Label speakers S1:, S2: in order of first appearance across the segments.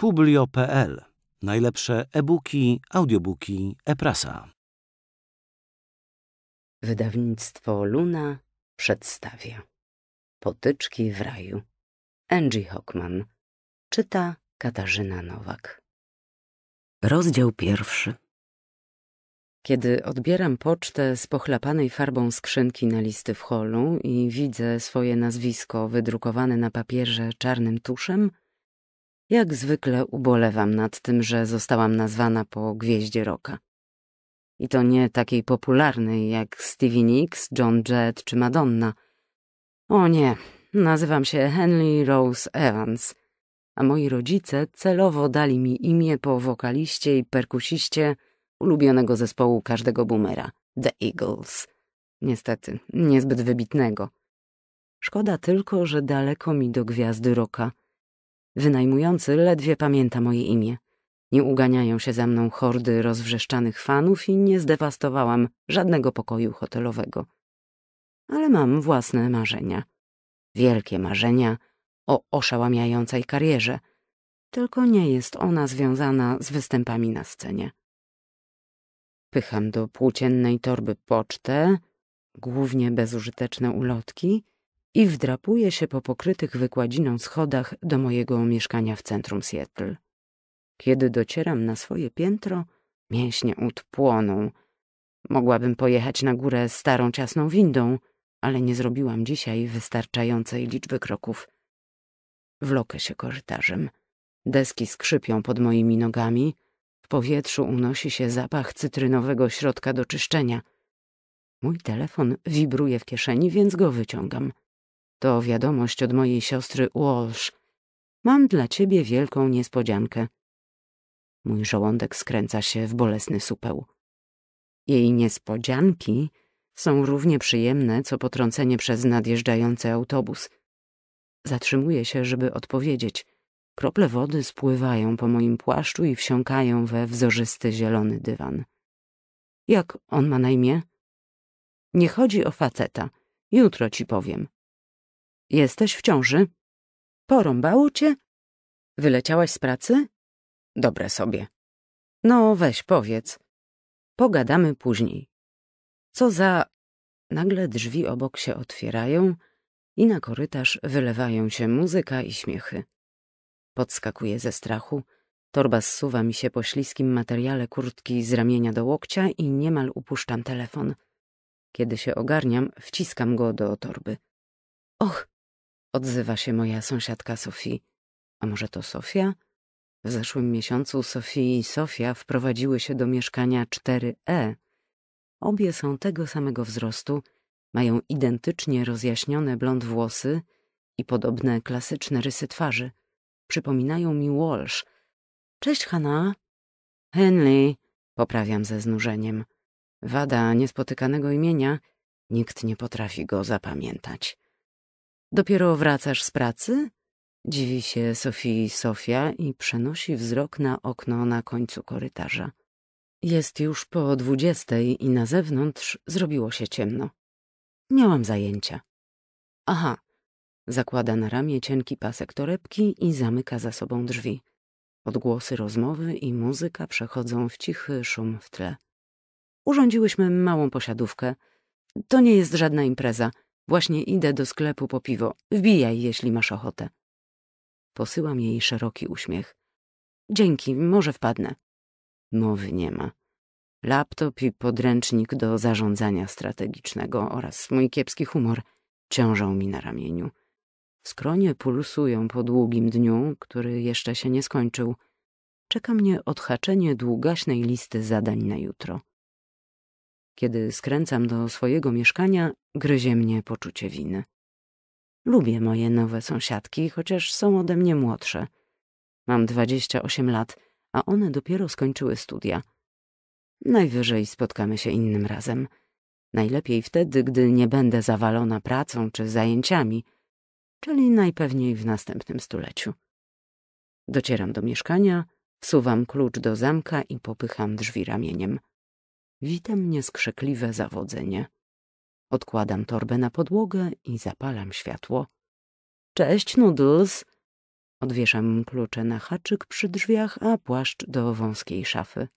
S1: Publio.pl. Najlepsze e-booki, audiobooki, e-prasa.
S2: Wydawnictwo Luna przedstawia
S1: Potyczki w raju. Angie Hockman. Czyta
S2: Katarzyna Nowak. Rozdział pierwszy. Kiedy odbieram pocztę z pochlapanej farbą skrzynki na listy w holu i widzę swoje nazwisko wydrukowane na papierze czarnym tuszem, jak zwykle ubolewam nad tym, że zostałam nazwana po gwieździe roka. I to nie takiej popularnej jak Stevie Nicks, John Jett czy Madonna. O nie, nazywam się Henley Rose Evans, a moi rodzice celowo dali mi imię po wokaliście i perkusiście ulubionego zespołu każdego boomera, The Eagles. Niestety, niezbyt wybitnego. Szkoda tylko, że daleko mi do gwiazdy roka, Wynajmujący ledwie pamięta moje imię. Nie uganiają się za mną hordy rozwrzeszczanych fanów i nie zdewastowałam żadnego pokoju hotelowego. Ale mam własne marzenia. Wielkie marzenia o oszałamiającej karierze. Tylko nie jest ona związana z występami na scenie. Pycham do płóciennej torby pocztę, głównie bezużyteczne ulotki, i wdrapuje się po pokrytych wykładziną schodach do mojego mieszkania w centrum Seattle. Kiedy docieram na swoje piętro, mięśnie utpłoną. Mogłabym pojechać na górę starą ciasną windą, ale nie zrobiłam dzisiaj wystarczającej liczby kroków. Wlokę się korytarzem. Deski skrzypią pod moimi nogami. W powietrzu unosi się zapach cytrynowego środka do czyszczenia. Mój telefon wibruje w kieszeni, więc go wyciągam. To wiadomość od mojej siostry Walsh. Mam dla ciebie wielką niespodziankę. Mój żołądek skręca się w bolesny supeł. Jej niespodzianki są równie przyjemne, co potrącenie przez nadjeżdżający autobus. Zatrzymuję się, żeby odpowiedzieć. Krople wody spływają po moim płaszczu i wsiąkają we wzorzysty zielony dywan. Jak on ma na imię? Nie chodzi o faceta. Jutro ci powiem. Jesteś w ciąży. Porąbało cię? Wyleciałaś z pracy? Dobre sobie. No weź, powiedz. Pogadamy później. Co za... Nagle drzwi obok się otwierają i na korytarz wylewają się muzyka i śmiechy. Podskakuję ze strachu. Torba zsuwa mi się po śliskim materiale kurtki z ramienia do łokcia i niemal upuszczam telefon. Kiedy się ogarniam, wciskam go do torby. Och, Odzywa się moja sąsiadka Sofii. A może to Sofia? W zeszłym miesiącu Sofii i Sofia wprowadziły się do mieszkania 4E. Obie są tego samego wzrostu, mają identycznie rozjaśnione blond włosy i podobne klasyczne rysy twarzy. Przypominają mi Walsh. Cześć, Hanna. Henley, poprawiam ze znużeniem. Wada niespotykanego imienia, nikt nie potrafi go zapamiętać. Dopiero wracasz z pracy? Dziwi się Sofii Sofia i przenosi wzrok na okno na końcu korytarza. Jest już po dwudziestej i na zewnątrz zrobiło się ciemno. Miałam zajęcia. Aha. Zakłada na ramię cienki pasek torebki i zamyka za sobą drzwi. Odgłosy rozmowy i muzyka przechodzą w cichy szum w tle. Urządziłyśmy małą posiadówkę. To nie jest żadna impreza. Właśnie idę do sklepu po piwo. Wbijaj, jeśli masz ochotę. Posyłam jej szeroki uśmiech. Dzięki, może wpadnę. Mowy nie ma. Laptop i podręcznik do zarządzania strategicznego oraz mój kiepski humor ciążą mi na ramieniu. Skronie pulsują po długim dniu, który jeszcze się nie skończył. Czeka mnie odhaczenie długaśnej listy zadań na jutro. Kiedy skręcam do swojego mieszkania, gryzie mnie poczucie winy. Lubię moje nowe sąsiadki, chociaż są ode mnie młodsze. Mam 28 lat, a one dopiero skończyły studia. Najwyżej spotkamy się innym razem. Najlepiej wtedy, gdy nie będę zawalona pracą czy zajęciami, czyli najpewniej w następnym stuleciu. Docieram do mieszkania, wsuwam klucz do zamka i popycham drzwi ramieniem. Wita mnie skrzekliwe zawodzenie. Odkładam torbę na podłogę i zapalam światło. Cześć, Noodles! Odwieszam klucze na haczyk przy drzwiach, a płaszcz do wąskiej szafy.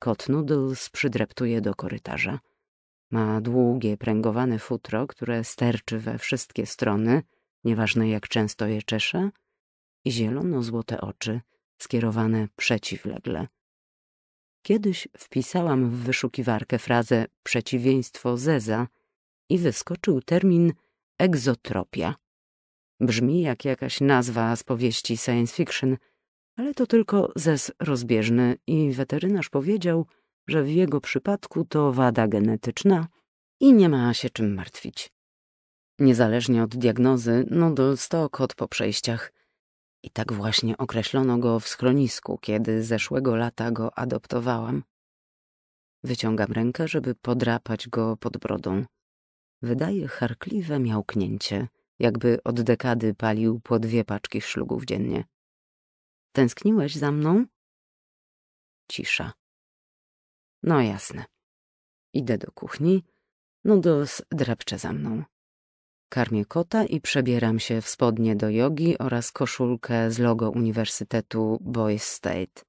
S2: Kot Noodles przydreptuje do korytarza. Ma długie, pręgowane futro, które sterczy we wszystkie strony, nieważne jak często je czesze, i zielono-złote oczy, skierowane przeciwlegle. Kiedyś wpisałam w wyszukiwarkę frazę przeciwieństwo zeza i wyskoczył termin egzotropia. Brzmi jak jakaś nazwa z powieści science fiction, ale to tylko zez rozbieżny i weterynarz powiedział, że w jego przypadku to wada genetyczna i nie ma się czym martwić. Niezależnie od diagnozy, Nudl no sto kot po przejściach. I tak właśnie określono go w schronisku, kiedy zeszłego lata go adoptowałam. Wyciągam rękę, żeby podrapać go pod brodą. Wydaje charkliwe miałknięcie, jakby od dekady palił po dwie paczki szlugów dziennie. Tęskniłeś za mną? Cisza. No jasne. Idę do kuchni, no dos drapcze za mną. Karmię kota i przebieram się w spodnie do jogi oraz koszulkę z logo Uniwersytetu Boys State.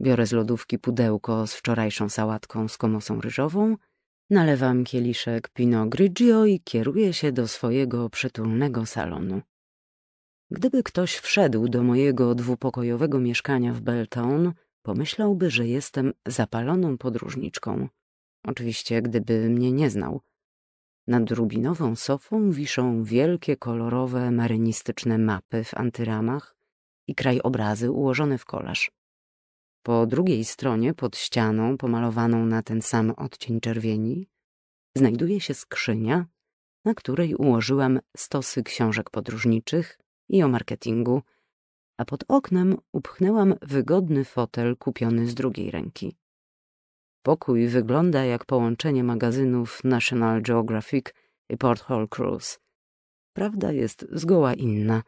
S2: Biorę z lodówki pudełko z wczorajszą sałatką z komosą ryżową, nalewam kieliszek Pinot Grigio i kieruję się do swojego przytulnego salonu. Gdyby ktoś wszedł do mojego dwupokojowego mieszkania w Belton, pomyślałby, że jestem zapaloną podróżniczką. Oczywiście, gdyby mnie nie znał – nad rubinową sofą wiszą wielkie, kolorowe, marynistyczne mapy w antyramach i krajobrazy ułożone w kolaż. Po drugiej stronie, pod ścianą pomalowaną na ten sam odcień czerwieni, znajduje się skrzynia, na której ułożyłam stosy książek podróżniczych i o marketingu, a pod oknem upchnęłam wygodny fotel kupiony z drugiej ręki. Pokój wygląda jak połączenie magazynów National Geographic i Port Hall Cruise. Prawda jest zgoła inna.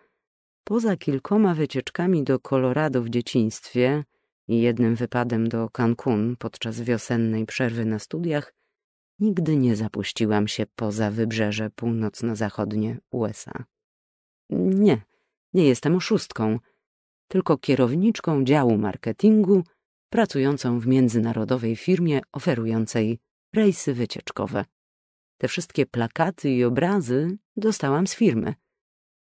S2: Poza kilkoma wycieczkami do Kolorado w dzieciństwie i jednym wypadem do Cancun podczas wiosennej przerwy na studiach, nigdy nie zapuściłam się poza wybrzeże północno-zachodnie USA. Nie, nie jestem oszustką, tylko kierowniczką działu marketingu pracującą w międzynarodowej firmie oferującej rejsy wycieczkowe. Te wszystkie plakaty i obrazy dostałam z firmy.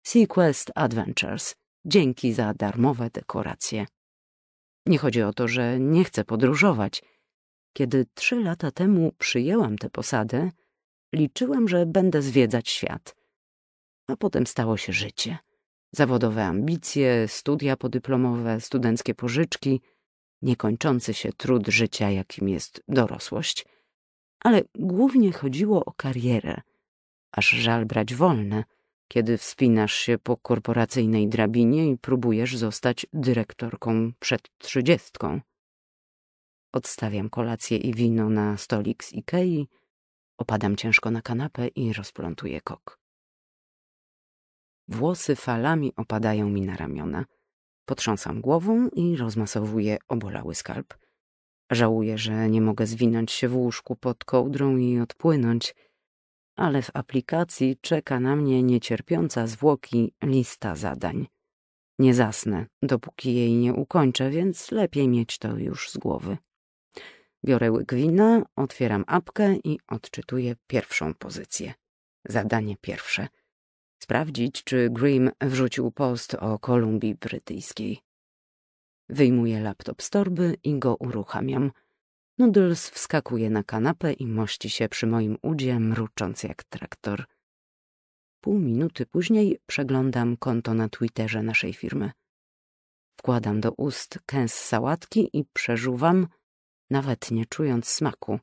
S2: Sequest Adventures. Dzięki za darmowe dekoracje. Nie chodzi o to, że nie chcę podróżować. Kiedy trzy lata temu przyjęłam tę posadę, liczyłam, że będę zwiedzać świat. A potem stało się życie. Zawodowe ambicje, studia podyplomowe, studenckie pożyczki – niekończący się trud życia, jakim jest dorosłość, ale głównie chodziło o karierę, aż żal brać wolne, kiedy wspinasz się po korporacyjnej drabinie i próbujesz zostać dyrektorką przed trzydziestką. Odstawiam kolację i wino na stolik z Ikei, opadam ciężko na kanapę i rozplątuję kok. Włosy falami opadają mi na ramiona – Potrząsam głową i rozmasowuję obolały skalp. Żałuję, że nie mogę zwinąć się w łóżku pod kołdrą i odpłynąć, ale w aplikacji czeka na mnie niecierpiąca zwłoki lista zadań. Nie zasnę, dopóki jej nie ukończę, więc lepiej mieć to już z głowy. Biorę łyk wina, otwieram apkę i odczytuję pierwszą pozycję. Zadanie pierwsze – sprawdzić, czy Grimm wrzucił post o Kolumbii Brytyjskiej. Wyjmuję laptop z torby i go uruchamiam. Noodles wskakuje na kanapę i mości się przy moim udzie, mrucząc jak traktor. Pół minuty później przeglądam konto na Twitterze naszej firmy. Wkładam do ust kęs sałatki i przeżuwam, nawet nie czując smaku.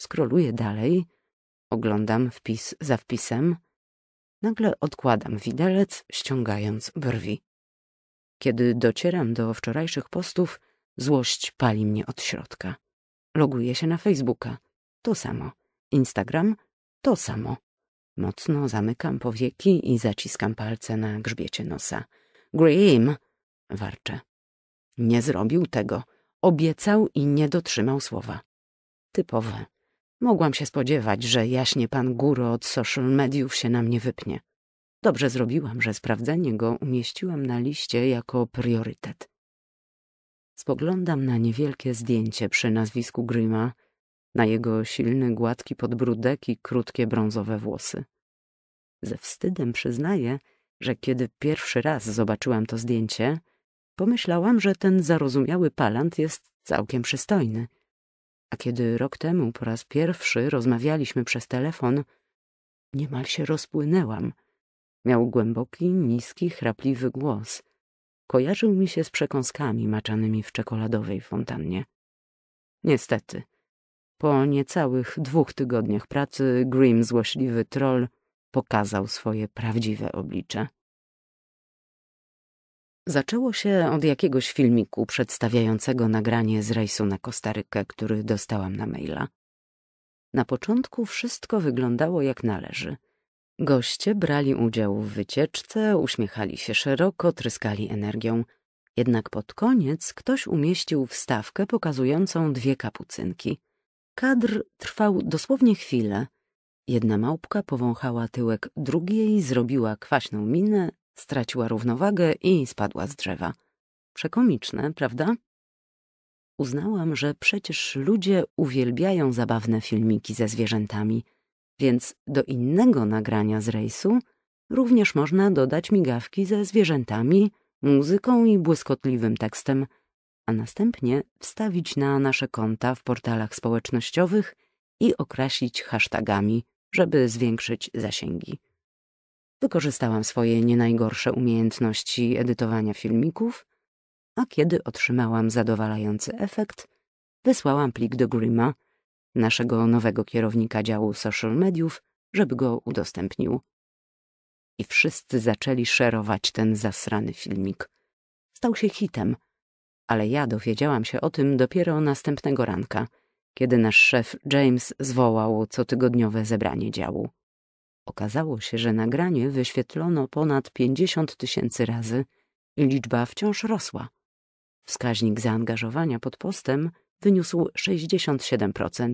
S2: Skroluję dalej, oglądam wpis za wpisem – Nagle odkładam widelec, ściągając brwi. Kiedy docieram do wczorajszych postów, złość pali mnie od środka. Loguję się na Facebooka. To samo. Instagram? To samo. Mocno zamykam powieki i zaciskam palce na grzbiecie nosa. Grim! warczę. Nie zrobił tego. Obiecał i nie dotrzymał słowa. Typowe. Mogłam się spodziewać, że jaśnie pan Guro od social mediów się na mnie wypnie. Dobrze zrobiłam, że sprawdzenie go umieściłam na liście jako priorytet. Spoglądam na niewielkie zdjęcie przy nazwisku Grima, na jego silny, gładki podbródek i krótkie brązowe włosy. Ze wstydem przyznaję, że kiedy pierwszy raz zobaczyłam to zdjęcie, pomyślałam, że ten zarozumiały palant jest całkiem przystojny. A kiedy rok temu po raz pierwszy rozmawialiśmy przez telefon, niemal się rozpłynęłam. Miał głęboki, niski, chrapliwy głos. Kojarzył mi się z przekąskami maczanymi w czekoladowej fontannie. Niestety, po niecałych dwóch tygodniach pracy Grimm złośliwy troll pokazał swoje prawdziwe oblicze. Zaczęło się od jakiegoś filmiku przedstawiającego nagranie z rejsu na Kostarykę, który dostałam na maila. Na początku wszystko wyglądało jak należy. Goście brali udział w wycieczce, uśmiechali się szeroko, tryskali energią. Jednak pod koniec ktoś umieścił wstawkę pokazującą dwie kapucynki. Kadr trwał dosłownie chwilę. Jedna małpka powąchała tyłek drugiej, zrobiła kwaśną minę Straciła równowagę i spadła z drzewa. Przekomiczne, prawda? Uznałam, że przecież ludzie uwielbiają zabawne filmiki ze zwierzętami, więc do innego nagrania z rejsu również można dodać migawki ze zwierzętami, muzyką i błyskotliwym tekstem, a następnie wstawić na nasze konta w portalach społecznościowych i określić hashtagami, żeby zwiększyć zasięgi. Wykorzystałam swoje nie najgorsze umiejętności edytowania filmików, a kiedy otrzymałam zadowalający efekt, wysłałam plik do Grima, naszego nowego kierownika działu social mediów, żeby go udostępnił. I wszyscy zaczęli szerować ten zasrany filmik. Stał się hitem, ale ja dowiedziałam się o tym dopiero następnego ranka, kiedy nasz szef James zwołał cotygodniowe zebranie działu. Okazało się, że nagranie wyświetlono ponad 50 tysięcy razy i liczba wciąż rosła. Wskaźnik zaangażowania pod postem wyniósł 67%,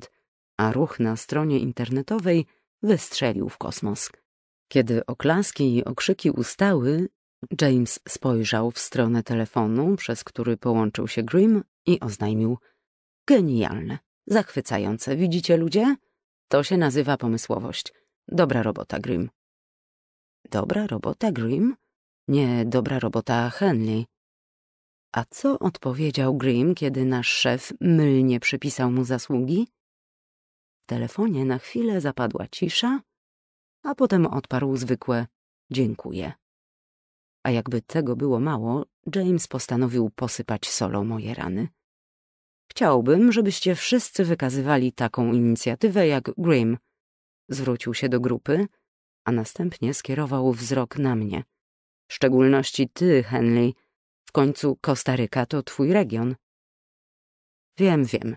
S2: a ruch na stronie internetowej wystrzelił w kosmos. Kiedy oklaski i okrzyki ustały, James spojrzał w stronę telefonu, przez który połączył się Grimm i oznajmił — genialne, zachwycające, widzicie ludzie? To się nazywa pomysłowość — Dobra robota, Grim. Dobra robota, Grim. Nie, dobra robota, Henley. A co odpowiedział Grim, kiedy nasz szef mylnie przypisał mu zasługi? W telefonie na chwilę zapadła cisza, a potem odparł zwykłe dziękuję. A jakby tego było mało, James postanowił posypać solą moje rany. Chciałbym, żebyście wszyscy wykazywali taką inicjatywę jak Grimm, zwrócił się do grupy, a następnie skierował wzrok na mnie. W szczególności ty, Henley. W końcu Kostaryka to twój region. Wiem, wiem.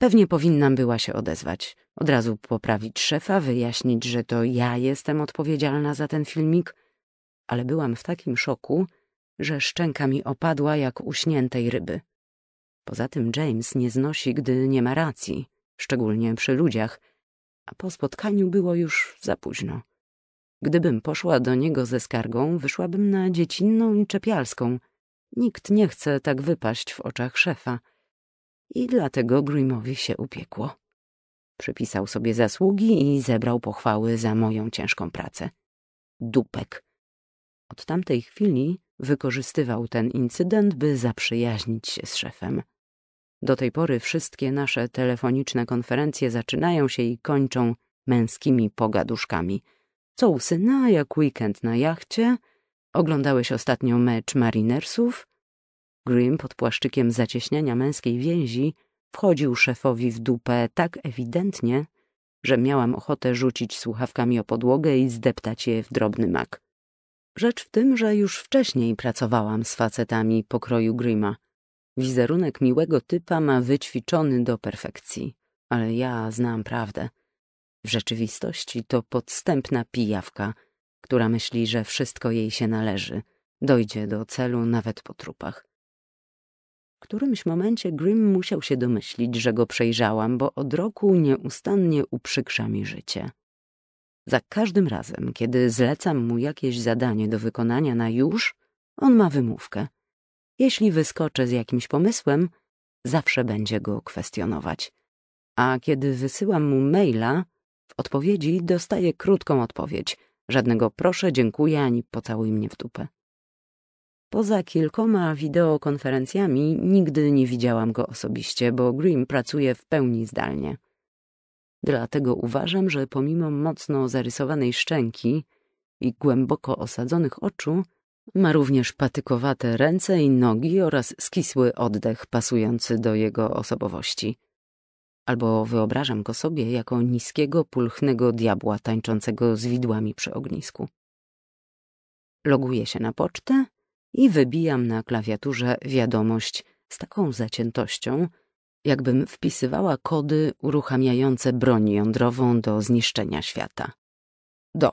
S2: Pewnie powinnam była się odezwać. Od razu poprawić szefa, wyjaśnić, że to ja jestem odpowiedzialna za ten filmik, ale byłam w takim szoku, że szczęka mi opadła jak uśniętej ryby. Poza tym James nie znosi, gdy nie ma racji, szczególnie przy ludziach, a po spotkaniu było już za późno. Gdybym poszła do niego ze skargą, wyszłabym na dziecinną i czepialską. Nikt nie chce tak wypaść w oczach szefa. I dlatego Grimowi się upiekło. Przypisał sobie zasługi i zebrał pochwały za moją ciężką pracę. Dupek. Od tamtej chwili wykorzystywał ten incydent, by zaprzyjaźnić się z szefem. Do tej pory wszystkie nasze telefoniczne konferencje zaczynają się i kończą męskimi pogaduszkami. Co u syna, jak weekend na jachcie? Oglądałeś ostatnio mecz Marinersów? Grim pod płaszczykiem zacieśniania męskiej więzi wchodził szefowi w dupę tak ewidentnie, że miałam ochotę rzucić słuchawkami o podłogę i zdeptać je w drobny mak. Rzecz w tym, że już wcześniej pracowałam z facetami pokroju Grima – Wizerunek miłego typa ma wyćwiczony do perfekcji, ale ja znam prawdę. W rzeczywistości to podstępna pijawka, która myśli, że wszystko jej się należy. Dojdzie do celu nawet po trupach. W którymś momencie Grimm musiał się domyślić, że go przejrzałam, bo od roku nieustannie uprzykrza mi życie. Za każdym razem, kiedy zlecam mu jakieś zadanie do wykonania na już, on ma wymówkę – jeśli wyskoczę z jakimś pomysłem, zawsze będzie go kwestionować. A kiedy wysyłam mu maila, w odpowiedzi dostaję krótką odpowiedź. Żadnego proszę, dziękuję, ani pocałuj mnie w dupę. Poza kilkoma wideokonferencjami nigdy nie widziałam go osobiście, bo Grimm pracuje w pełni zdalnie. Dlatego uważam, że pomimo mocno zarysowanej szczęki i głęboko osadzonych oczu, ma również patykowate ręce i nogi oraz skisły oddech pasujący do jego osobowości. Albo wyobrażam go sobie jako niskiego, pulchnego diabła tańczącego z widłami przy ognisku. Loguję się na pocztę i wybijam na klawiaturze wiadomość z taką zaciętością, jakbym wpisywała kody uruchamiające broń jądrową do zniszczenia świata. Do.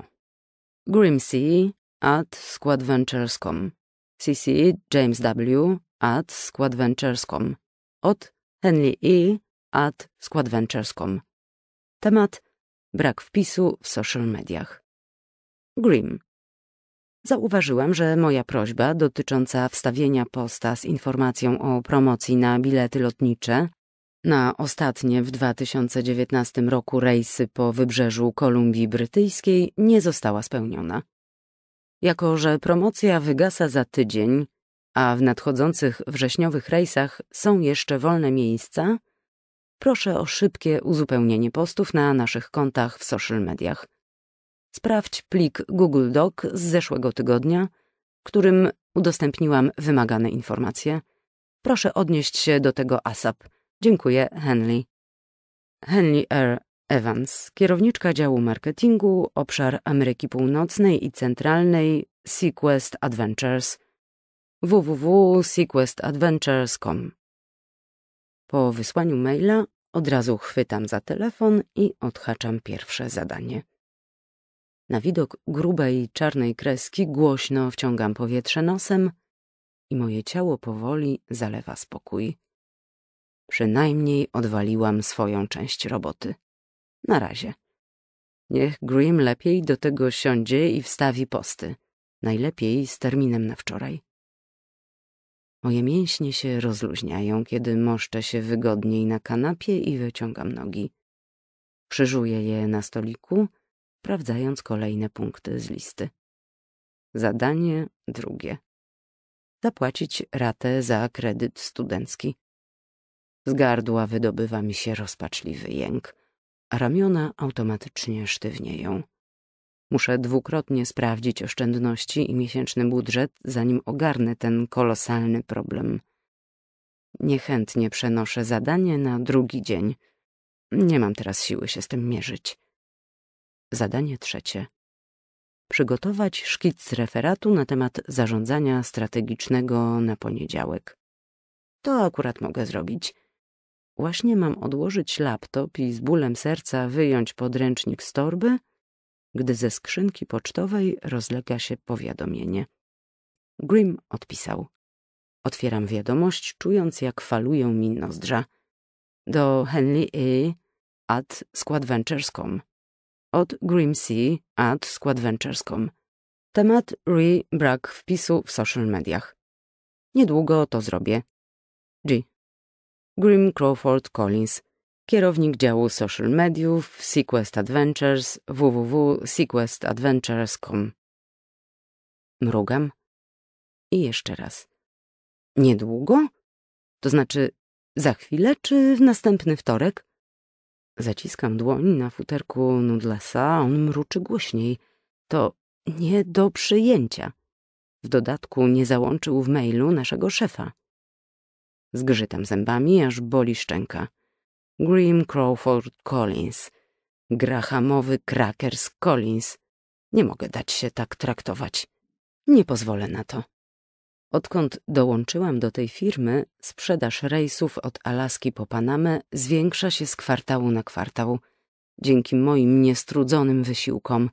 S2: Grimsey, at squadventures.com, CC James W. at squadventures.com, Od Henley E. at squadventures.com. Temat brak wpisu w social mediach. Grim. Zauważyłem, że moja prośba dotycząca wstawienia posta z informacją o promocji na bilety lotnicze na ostatnie w 2019 roku rejsy po wybrzeżu Kolumbii Brytyjskiej nie została spełniona. Jako, że promocja wygasa za tydzień, a w nadchodzących wrześniowych rejsach są jeszcze wolne miejsca, proszę o szybkie uzupełnienie postów na naszych kontach w social mediach. Sprawdź plik Google Doc z zeszłego tygodnia, którym udostępniłam wymagane informacje. Proszę odnieść się do tego ASAP. Dziękuję, Henley. Henley R. Evans, kierowniczka działu marketingu, obszar Ameryki Północnej i Centralnej Sequest Adventures www.sequestadventures.com Po wysłaniu maila od razu chwytam za telefon i odhaczam pierwsze zadanie. Na widok grubej czarnej kreski głośno wciągam powietrze nosem i moje ciało powoli zalewa spokój. Przynajmniej odwaliłam swoją część roboty. Na razie. Niech Grimm lepiej do tego siądzie i wstawi posty. Najlepiej z terminem na wczoraj. Moje mięśnie się rozluźniają, kiedy moszczę się wygodniej na kanapie i wyciągam nogi. Krzyżuję je na stoliku, sprawdzając kolejne punkty z listy. Zadanie drugie. Zapłacić ratę za kredyt studencki. Z gardła wydobywa mi się rozpaczliwy jęk. Ramiona automatycznie sztywnieją. Muszę dwukrotnie sprawdzić oszczędności i miesięczny budżet, zanim ogarnę ten kolosalny problem. Niechętnie przenoszę zadanie na drugi dzień. Nie mam teraz siły się z tym mierzyć. Zadanie trzecie. Przygotować szkic referatu na temat zarządzania strategicznego na poniedziałek. To akurat mogę zrobić. Właśnie mam odłożyć laptop i z bólem serca wyjąć podręcznik z torby, gdy ze skrzynki pocztowej rozlega się powiadomienie. Grimm odpisał. Otwieram wiadomość, czując jak falują mi nozdrza. Do Henley E. at składventures.com Od Grimm C. at składventures.com Temat re brak wpisu w social mediach. Niedługo to zrobię. G. Grim Crawford Collins, kierownik działu social mediów w Sequest Adventures www.sequestadventures.com. Mrugam. I jeszcze raz.
S1: Niedługo?
S2: To znaczy za chwilę czy w następny wtorek? Zaciskam dłoń na futerku Nudlesa, on mruczy głośniej. To nie do przyjęcia. W dodatku nie załączył w mailu naszego szefa. Zgrzytam zębami, aż boli szczęka. Grim Crawford Collins. Grahamowy krakers Collins. Nie mogę dać się tak traktować. Nie pozwolę na to. Odkąd dołączyłam do tej firmy, sprzedaż rejsów od Alaski po Panamę zwiększa się z kwartału na kwartał, dzięki moim niestrudzonym wysiłkom.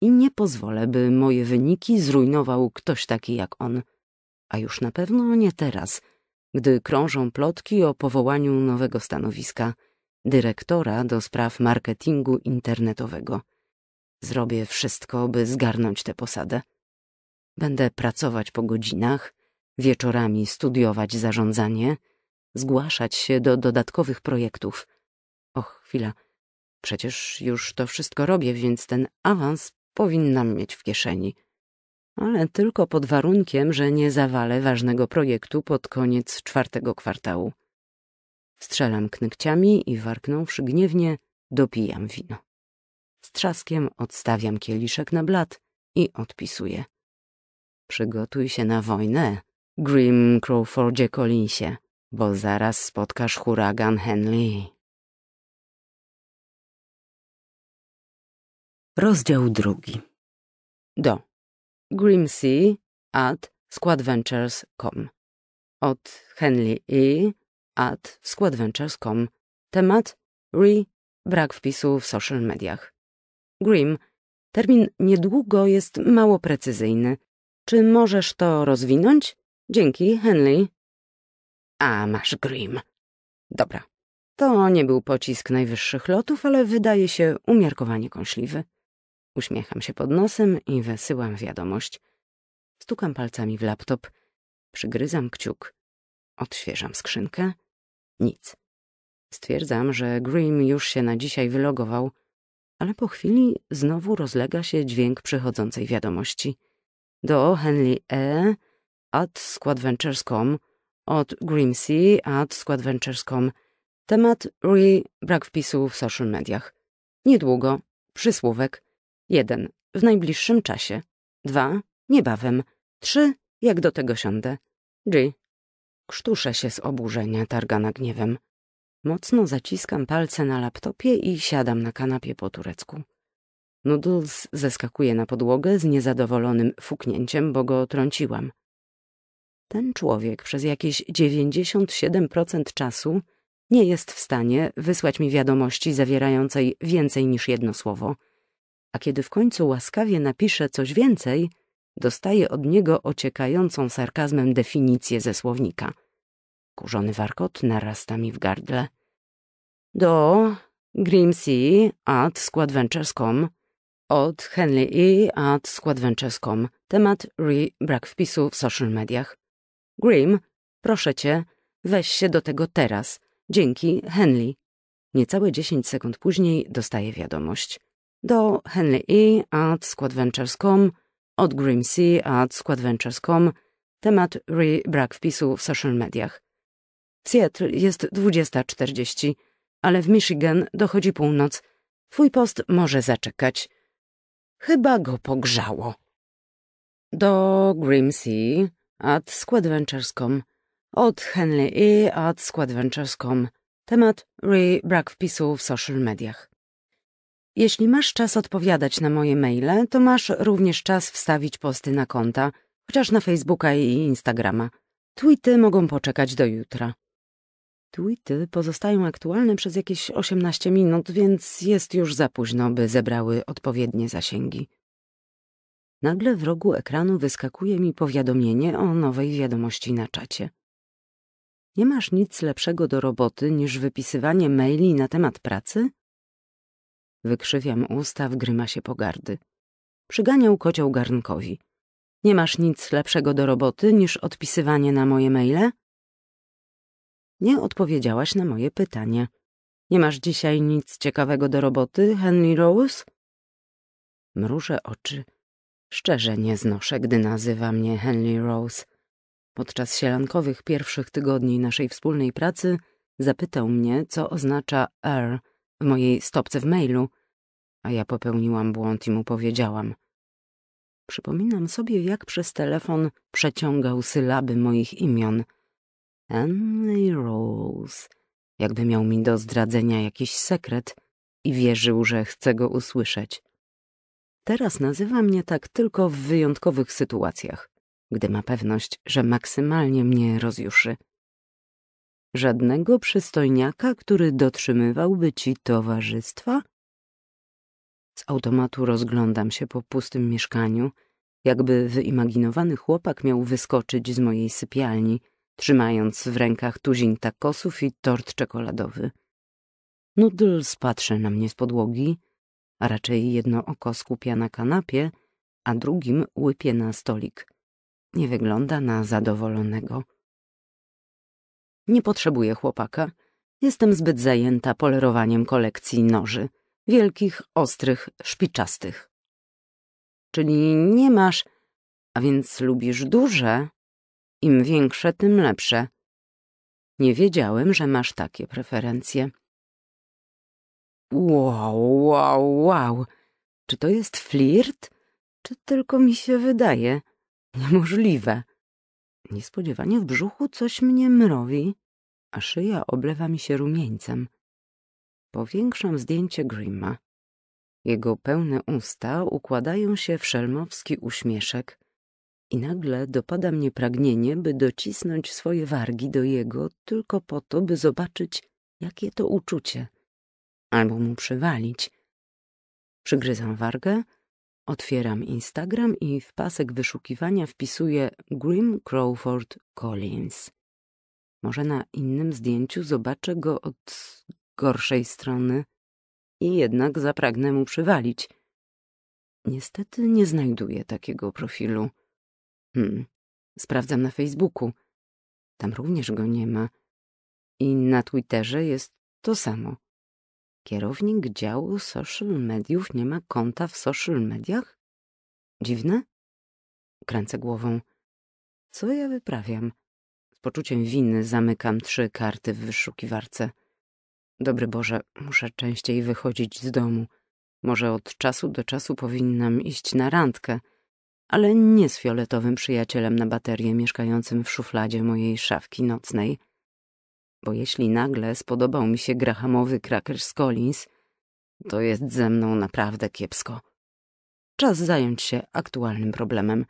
S2: I nie pozwolę, by moje wyniki zrujnował ktoś taki jak on. A już na pewno nie teraz – gdy krążą plotki o powołaniu nowego stanowiska dyrektora do spraw marketingu internetowego. Zrobię wszystko, by zgarnąć tę posadę. Będę pracować po godzinach, wieczorami studiować zarządzanie, zgłaszać się do dodatkowych projektów. Och, chwila. Przecież już to wszystko robię, więc ten awans powinnam mieć w kieszeni ale tylko pod warunkiem, że nie zawalę ważnego projektu pod koniec czwartego kwartału. Strzelam knykciami i warknąwszy gniewnie, dopijam wino. Z trzaskiem odstawiam kieliszek na blat i odpisuję. Przygotuj się na wojnę, Grim Crawfordzie Collinsie, bo zaraz spotkasz huragan Henley.
S1: Rozdział drugi.
S2: Do. Grimsey at SquadVentures.com, Od Henley E. at SquadVentures.com. Temat RE brak wpisu w social mediach. Grim, termin niedługo jest mało precyzyjny. Czy możesz to rozwinąć? Dzięki, Henley. A, masz Grim. Dobra. To nie był pocisk najwyższych lotów, ale wydaje się umiarkowanie kąśliwy. Uśmiecham się pod nosem i wysyłam wiadomość. Stukam palcami w laptop, przygryzam kciuk, odświeżam skrzynkę. Nic. Stwierdzam, że Grim już się na dzisiaj wylogował, ale po chwili znowu rozlega się dźwięk przychodzącej wiadomości. Do Henley E. at składventures.com od Grimsey at składventures.com Temat re brak wpisu w social mediach. Niedługo. Przysłówek. 1. W najbliższym czasie. 2. Niebawem. 3. Jak do tego siądę. G. Krztuszę się z oburzenia, targana gniewem. Mocno zaciskam palce na laptopie i siadam na kanapie po turecku. Noodles zeskakuje na podłogę z niezadowolonym fuknięciem, bo go trąciłam. Ten człowiek przez jakieś 97% czasu nie jest w stanie wysłać mi wiadomości zawierającej więcej niż jedno słowo – a kiedy w końcu łaskawie napisze coś więcej, dostaje od niego ociekającą sarkazmem definicję ze słownika. Kurzony warkot narasta mi w gardle. Do Grimsey at składwęczeskom od Henley E. at składwęczeskom. Temat re brak wpisu w social mediach. Grim, proszę cię, weź się do tego teraz. Dzięki, Henley. Niecałe dziesięć sekund później dostaje wiadomość do Henley E at SquadVentures.com, od Grimsey at SquadVentures.com, temat RE brak wpisu w social mediach. W Seattle jest 20.40, ale w Michigan dochodzi północ. Twój post może zaczekać. Chyba go pogrzało. Do Grimsey at SquadVentures.com, od Henley E at SquadVentures.com, temat RE brak wpisu w social mediach. Jeśli masz czas odpowiadać na moje maile, to masz również czas wstawić posty na konta, chociaż na Facebooka i Instagrama. Tweety mogą poczekać do jutra. Tweety pozostają aktualne przez jakieś 18 minut, więc jest już za późno, by zebrały odpowiednie zasięgi. Nagle w rogu ekranu wyskakuje mi powiadomienie o nowej wiadomości na czacie. Nie masz nic lepszego do roboty niż wypisywanie maili na temat pracy? Wykrzywiam usta w grymasie pogardy. Przyganiał kocioł garnkowi. Nie masz nic lepszego do roboty niż odpisywanie na moje maile? Nie odpowiedziałaś na moje pytanie. Nie masz dzisiaj nic ciekawego do roboty, Henry Rose? Mrużę oczy. Szczerze nie znoszę, gdy nazywa mnie Henry Rose. Podczas sielankowych pierwszych tygodni naszej wspólnej pracy zapytał mnie, co oznacza R – w mojej stopce w mailu, a ja popełniłam błąd i mu powiedziałam. Przypominam sobie, jak przez telefon przeciągał sylaby moich imion. Annie Rose, jakby miał mi do zdradzenia jakiś sekret i wierzył, że chcę go usłyszeć. Teraz nazywa mnie tak tylko w wyjątkowych sytuacjach, gdy ma pewność, że maksymalnie mnie rozjuszy żadnego przystojniaka, który dotrzymywałby ci towarzystwa? Z automatu rozglądam się po pustym mieszkaniu, jakby wyimaginowany chłopak miał wyskoczyć z mojej sypialni, trzymając w rękach tuzin takosów i tort czekoladowy. Noodle spatrzy na mnie z podłogi, a raczej jedno oko skupia na kanapie, a drugim łypie na stolik. Nie wygląda na zadowolonego. Nie potrzebuję chłopaka. Jestem zbyt zajęta polerowaniem kolekcji noży. Wielkich, ostrych, szpiczastych. Czyli nie masz, a więc lubisz duże. Im większe, tym lepsze. Nie wiedziałem, że masz takie preferencje. Wow, wow, wow. Czy to jest flirt? Czy tylko mi się wydaje? Niemożliwe. Niespodziewanie w brzuchu coś mnie mrowi, a szyja oblewa mi się rumieńcem. Powiększam zdjęcie Grima. Jego pełne usta układają się w szelmowski uśmieszek i nagle dopada mnie pragnienie, by docisnąć swoje wargi do jego tylko po to, by zobaczyć, jakie to uczucie, albo mu przywalić. Przygryzam wargę Otwieram Instagram i w pasek wyszukiwania wpisuję Grim Crawford Collins. Może na innym zdjęciu zobaczę go od gorszej strony i jednak zapragnę mu przywalić. Niestety nie znajduję takiego profilu. Hmm. Sprawdzam na Facebooku. Tam również go nie ma. I na Twitterze jest to samo. Kierownik działu social mediów nie ma konta w social mediach? Dziwne? Kręcę głową. Co ja wyprawiam? Z poczuciem winy zamykam trzy karty w wyszukiwarce. Dobry Boże, muszę częściej wychodzić z domu. Może od czasu do czasu powinnam iść na randkę, ale nie z fioletowym przyjacielem na baterię mieszkającym w szufladzie mojej szafki nocnej bo jeśli nagle spodobał mi się Grahamowy kraker z Collins, to jest ze mną naprawdę kiepsko. Czas zająć się aktualnym problemem.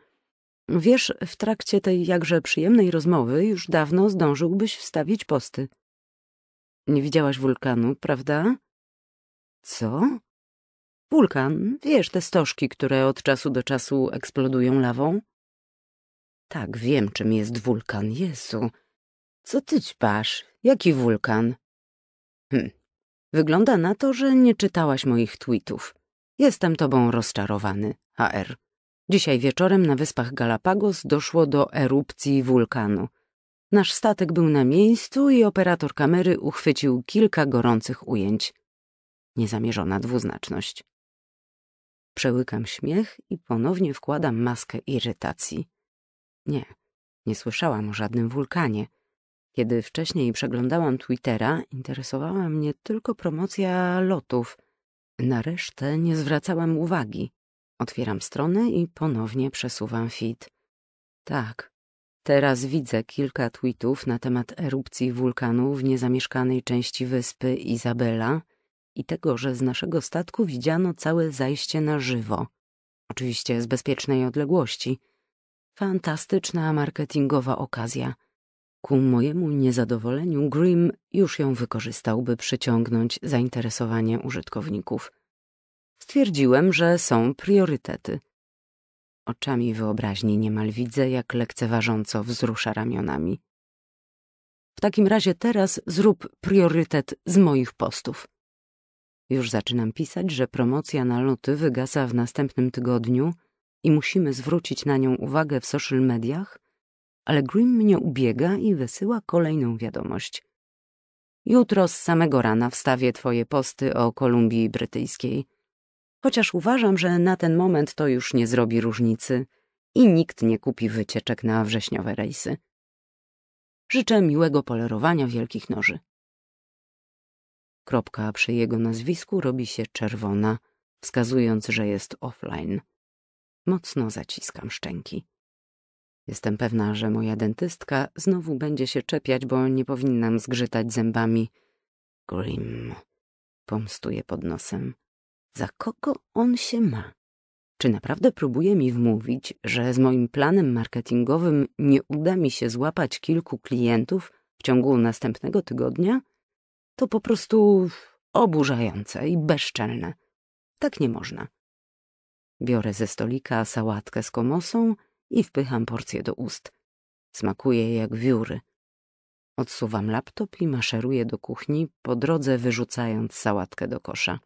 S2: Wiesz, w trakcie tej jakże przyjemnej rozmowy już dawno zdążyłbyś wstawić posty. Nie widziałaś wulkanu, prawda? Co? Wulkan, wiesz, te stożki, które od czasu do czasu eksplodują lawą? Tak, wiem, czym jest wulkan, Jezu. Co ty ćpasz? Jaki wulkan? Hm. Wygląda na to, że nie czytałaś moich tweetów. Jestem tobą rozczarowany, HR. Dzisiaj wieczorem na Wyspach Galapagos doszło do erupcji wulkanu. Nasz statek był na miejscu i operator kamery uchwycił kilka gorących ujęć. Niezamierzona dwuznaczność. Przełykam śmiech i ponownie wkładam maskę irytacji. Nie, nie słyszałam o żadnym wulkanie. Kiedy wcześniej przeglądałam Twittera, interesowała mnie tylko promocja lotów. Na resztę nie zwracałam uwagi. Otwieram stronę i ponownie przesuwam feed. Tak, teraz widzę kilka tweetów na temat erupcji wulkanu w niezamieszkanej części wyspy Izabela i tego, że z naszego statku widziano całe zajście na żywo. Oczywiście z bezpiecznej odległości. Fantastyczna marketingowa okazja — Ku mojemu niezadowoleniu Grimm już ją wykorzystał, by przyciągnąć zainteresowanie użytkowników. Stwierdziłem, że są priorytety. Oczami wyobraźni niemal widzę, jak lekceważąco wzrusza ramionami. W takim razie teraz zrób priorytet z moich postów. Już zaczynam pisać, że promocja na loty wygasa w następnym tygodniu i musimy zwrócić na nią uwagę w social mediach ale Grimm mnie ubiega i wysyła kolejną wiadomość. Jutro z samego rana wstawię twoje posty o Kolumbii Brytyjskiej. Chociaż uważam, że na ten moment to już nie zrobi różnicy i nikt nie kupi wycieczek na wrześniowe rejsy. Życzę miłego polerowania wielkich noży. Kropka przy jego nazwisku robi się czerwona, wskazując, że jest offline. Mocno zaciskam szczęki. Jestem pewna, że moja dentystka znowu będzie się czepiać, bo nie powinnam zgrzytać zębami. Grim, pomstuje pod nosem. Za kogo on się ma? Czy naprawdę próbuje mi wmówić, że z moim planem marketingowym nie uda mi się złapać kilku klientów w ciągu następnego tygodnia? To po prostu oburzające i bezczelne. Tak nie można. Biorę ze stolika sałatkę z komosą i wpycham porcję do ust. Smakuje jak wióry. Odsuwam laptop i maszeruję do kuchni, po drodze wyrzucając sałatkę do kosza.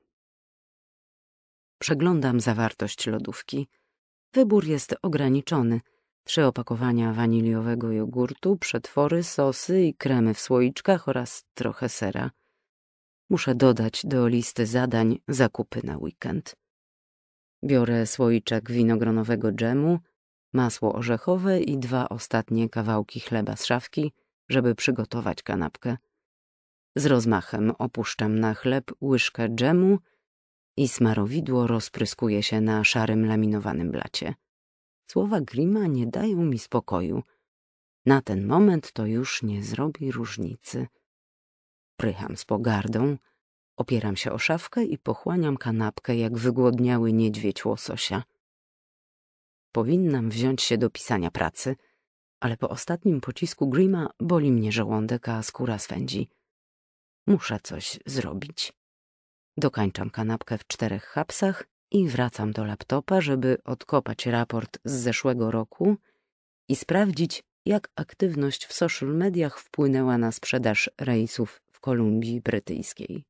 S2: Przeglądam zawartość lodówki. Wybór jest ograniczony. Trzy opakowania waniliowego jogurtu, przetwory, sosy i kremy w słoiczkach oraz trochę sera. Muszę dodać do listy zadań zakupy na weekend. Biorę słoiczek winogronowego dżemu, masło orzechowe i dwa ostatnie kawałki chleba z szafki, żeby przygotować kanapkę. Z rozmachem opuszczam na chleb łyżkę dżemu i smarowidło rozpryskuje się na szarym laminowanym blacie. Słowa Grima nie dają mi spokoju. Na ten moment to już nie zrobi różnicy. Prycham z pogardą, opieram się o szafkę i pochłaniam kanapkę jak wygłodniały niedźwiedź łososia. Powinnam wziąć się do pisania pracy, ale po ostatnim pocisku Grima boli mnie żołądek, a skóra swędzi. Muszę coś zrobić. Dokańczam kanapkę w czterech hapsach i wracam do laptopa, żeby odkopać raport z zeszłego roku i sprawdzić, jak aktywność w social mediach wpłynęła na sprzedaż rejsów w Kolumbii Brytyjskiej.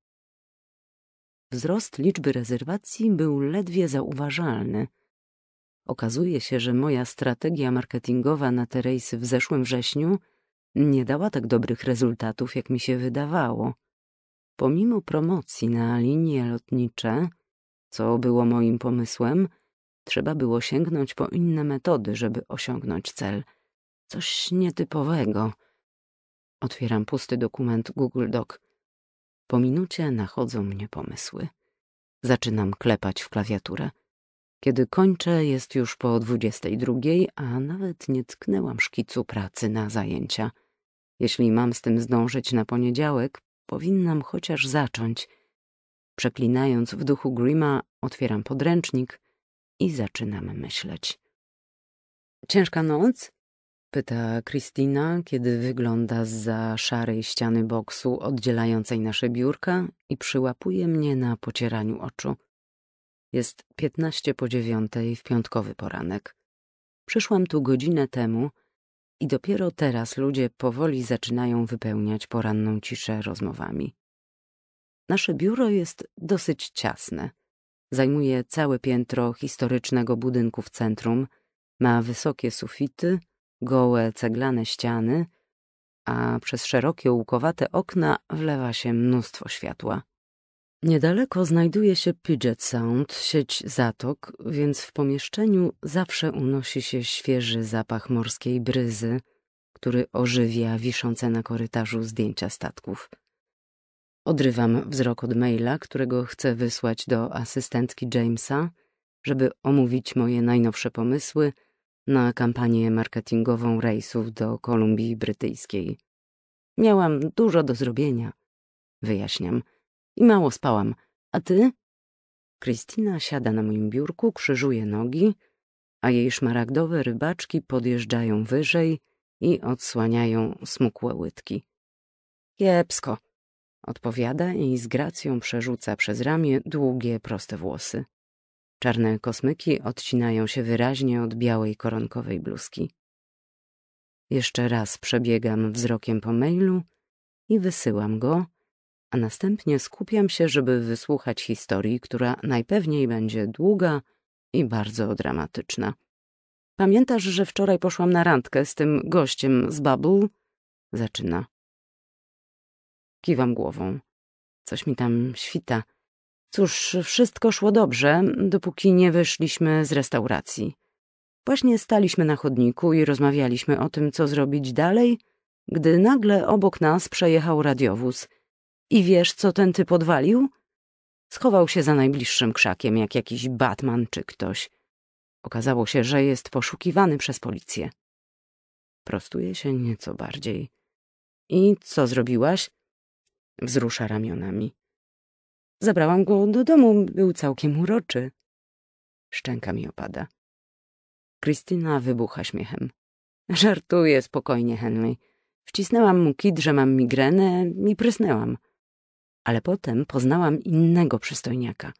S2: Wzrost liczby rezerwacji był ledwie zauważalny, Okazuje się, że moja strategia marketingowa na te rejsy w zeszłym wrześniu nie dała tak dobrych rezultatów, jak mi się wydawało. Pomimo promocji na linie lotnicze, co było moim pomysłem, trzeba było sięgnąć po inne metody, żeby osiągnąć cel. Coś nietypowego. Otwieram pusty dokument Google Doc. Po minucie nachodzą mnie pomysły. Zaczynam klepać w klawiaturę. Kiedy kończę, jest już po 22, a nawet nie tknęłam szkicu pracy na zajęcia. Jeśli mam z tym zdążyć na poniedziałek, powinnam chociaż zacząć. Przeklinając w duchu Grima, otwieram podręcznik i zaczynam myśleć. Ciężka noc? Pyta Kristina, kiedy wygląda za szarej ściany boksu oddzielającej nasze biurka i przyłapuje mnie na pocieraniu oczu. Jest piętnaście po dziewiątej w piątkowy poranek. Przyszłam tu godzinę temu i dopiero teraz ludzie powoli zaczynają wypełniać poranną ciszę rozmowami. Nasze biuro jest dosyć ciasne. Zajmuje całe piętro historycznego budynku w centrum, ma wysokie sufity, gołe ceglane ściany, a przez szerokie łukowate okna wlewa się mnóstwo światła. Niedaleko znajduje się Puget Sound, sieć zatok, więc w pomieszczeniu zawsze unosi się świeży zapach morskiej bryzy, który ożywia wiszące na korytarzu zdjęcia statków. Odrywam wzrok od maila, którego chcę wysłać do asystentki Jamesa, żeby omówić moje najnowsze pomysły na kampanię marketingową rejsów do Kolumbii Brytyjskiej. Miałam dużo do zrobienia, wyjaśniam i mało spałam. A ty? Krystyna siada na moim biurku, krzyżuje nogi, a jej szmaragdowe rybaczki podjeżdżają wyżej i odsłaniają smukłe łydki. Kiepsko, odpowiada i z gracją przerzuca przez ramię długie, proste włosy. Czarne kosmyki odcinają się wyraźnie od białej koronkowej bluzki. Jeszcze raz przebiegam wzrokiem po mailu i wysyłam go, a następnie skupiam się, żeby wysłuchać historii, która najpewniej będzie długa i bardzo dramatyczna. Pamiętasz, że wczoraj poszłam na randkę z tym gościem z Bubble? Zaczyna. Kiwam głową. Coś mi tam świta. Cóż, wszystko szło dobrze, dopóki nie wyszliśmy z restauracji. Właśnie staliśmy na chodniku i rozmawialiśmy o tym, co zrobić dalej, gdy nagle obok nas przejechał radiowóz – i wiesz, co ten typ odwalił? Schował się za najbliższym krzakiem, jak jakiś Batman czy ktoś. Okazało się, że jest poszukiwany przez policję. Prostuje się nieco bardziej. I co zrobiłaś? Wzrusza ramionami. Zabrałam go do domu, był całkiem uroczy. Szczęka mi opada. Krystyna wybucha śmiechem. Żartuję spokojnie, Henry. Wcisnęłam mu kit, że mam migrenę i prysnęłam ale potem poznałam innego przystojniaka.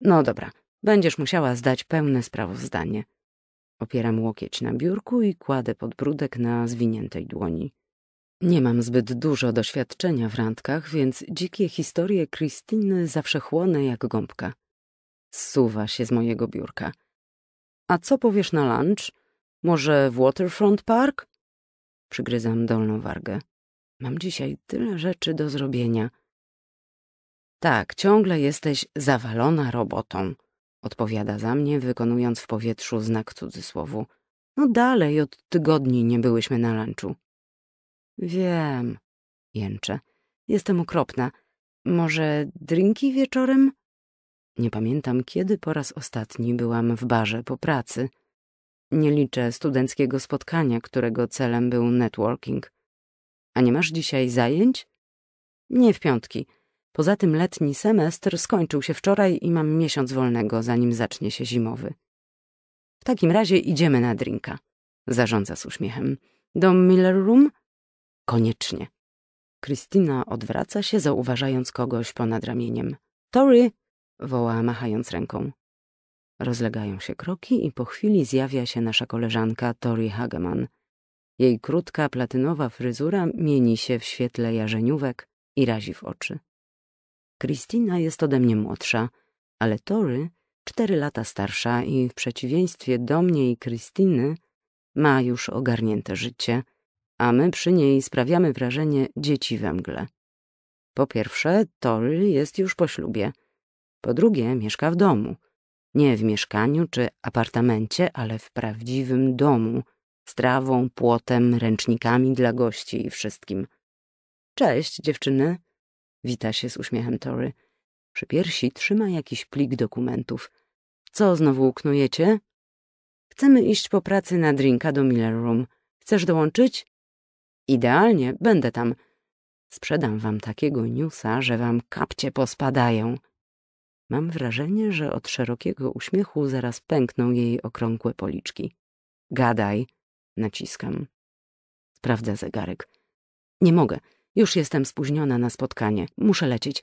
S2: No dobra, będziesz musiała zdać pełne sprawozdanie. Opieram łokieć na biurku i kładę podbródek na zwiniętej dłoni. Nie mam zbyt dużo doświadczenia w randkach, więc dzikie historie Krystyny zawsze chłonę jak gąbka. Suwa się z mojego biurka. A co powiesz na lunch? Może w Waterfront Park? Przygryzam dolną wargę. Mam dzisiaj tyle rzeczy do zrobienia. Tak, ciągle jesteś zawalona robotą, odpowiada za mnie, wykonując w powietrzu znak cudzysłowu. No dalej, od tygodni nie byłyśmy na lunchu. Wiem, jęczę. Jestem okropna. Może drinki wieczorem? Nie pamiętam, kiedy po raz ostatni byłam w barze po pracy. Nie liczę studenckiego spotkania, którego celem był networking. A nie masz dzisiaj zajęć? Nie w piątki. Poza tym letni semestr skończył się wczoraj i mam miesiąc wolnego, zanim zacznie się zimowy. W takim razie idziemy na drinka, zarządza z uśmiechem. Do Miller Room? Koniecznie. Krystyna odwraca się, zauważając kogoś ponad ramieniem. Tory! woła, machając ręką. Rozlegają się kroki i po chwili zjawia się nasza koleżanka Tori Hageman. Jej krótka, platynowa fryzura mieni się w świetle jarzeniówek i razi w oczy. Kristina jest ode mnie młodsza, ale Tory cztery lata starsza i w przeciwieństwie do mnie i Kristiny ma już ogarnięte życie, a my przy niej sprawiamy wrażenie dzieci we mgle. Po pierwsze, Tory jest już po ślubie. Po drugie, mieszka w domu. Nie w mieszkaniu czy apartamencie, ale w prawdziwym domu, z trawą, płotem, ręcznikami dla gości i wszystkim. Cześć, dziewczyny, Wita się z uśmiechem Tory. Przy piersi trzyma jakiś plik dokumentów. Co znowu uknujecie? Chcemy iść po pracy na drinka do Miller Room. Chcesz dołączyć? Idealnie, będę tam. Sprzedam wam takiego newsa, że wam kapcie pospadają. Mam wrażenie, że od szerokiego uśmiechu zaraz pękną jej okrągłe policzki. Gadaj, naciskam. Sprawdza zegarek. Nie mogę. Już jestem spóźniona na spotkanie. Muszę lecieć.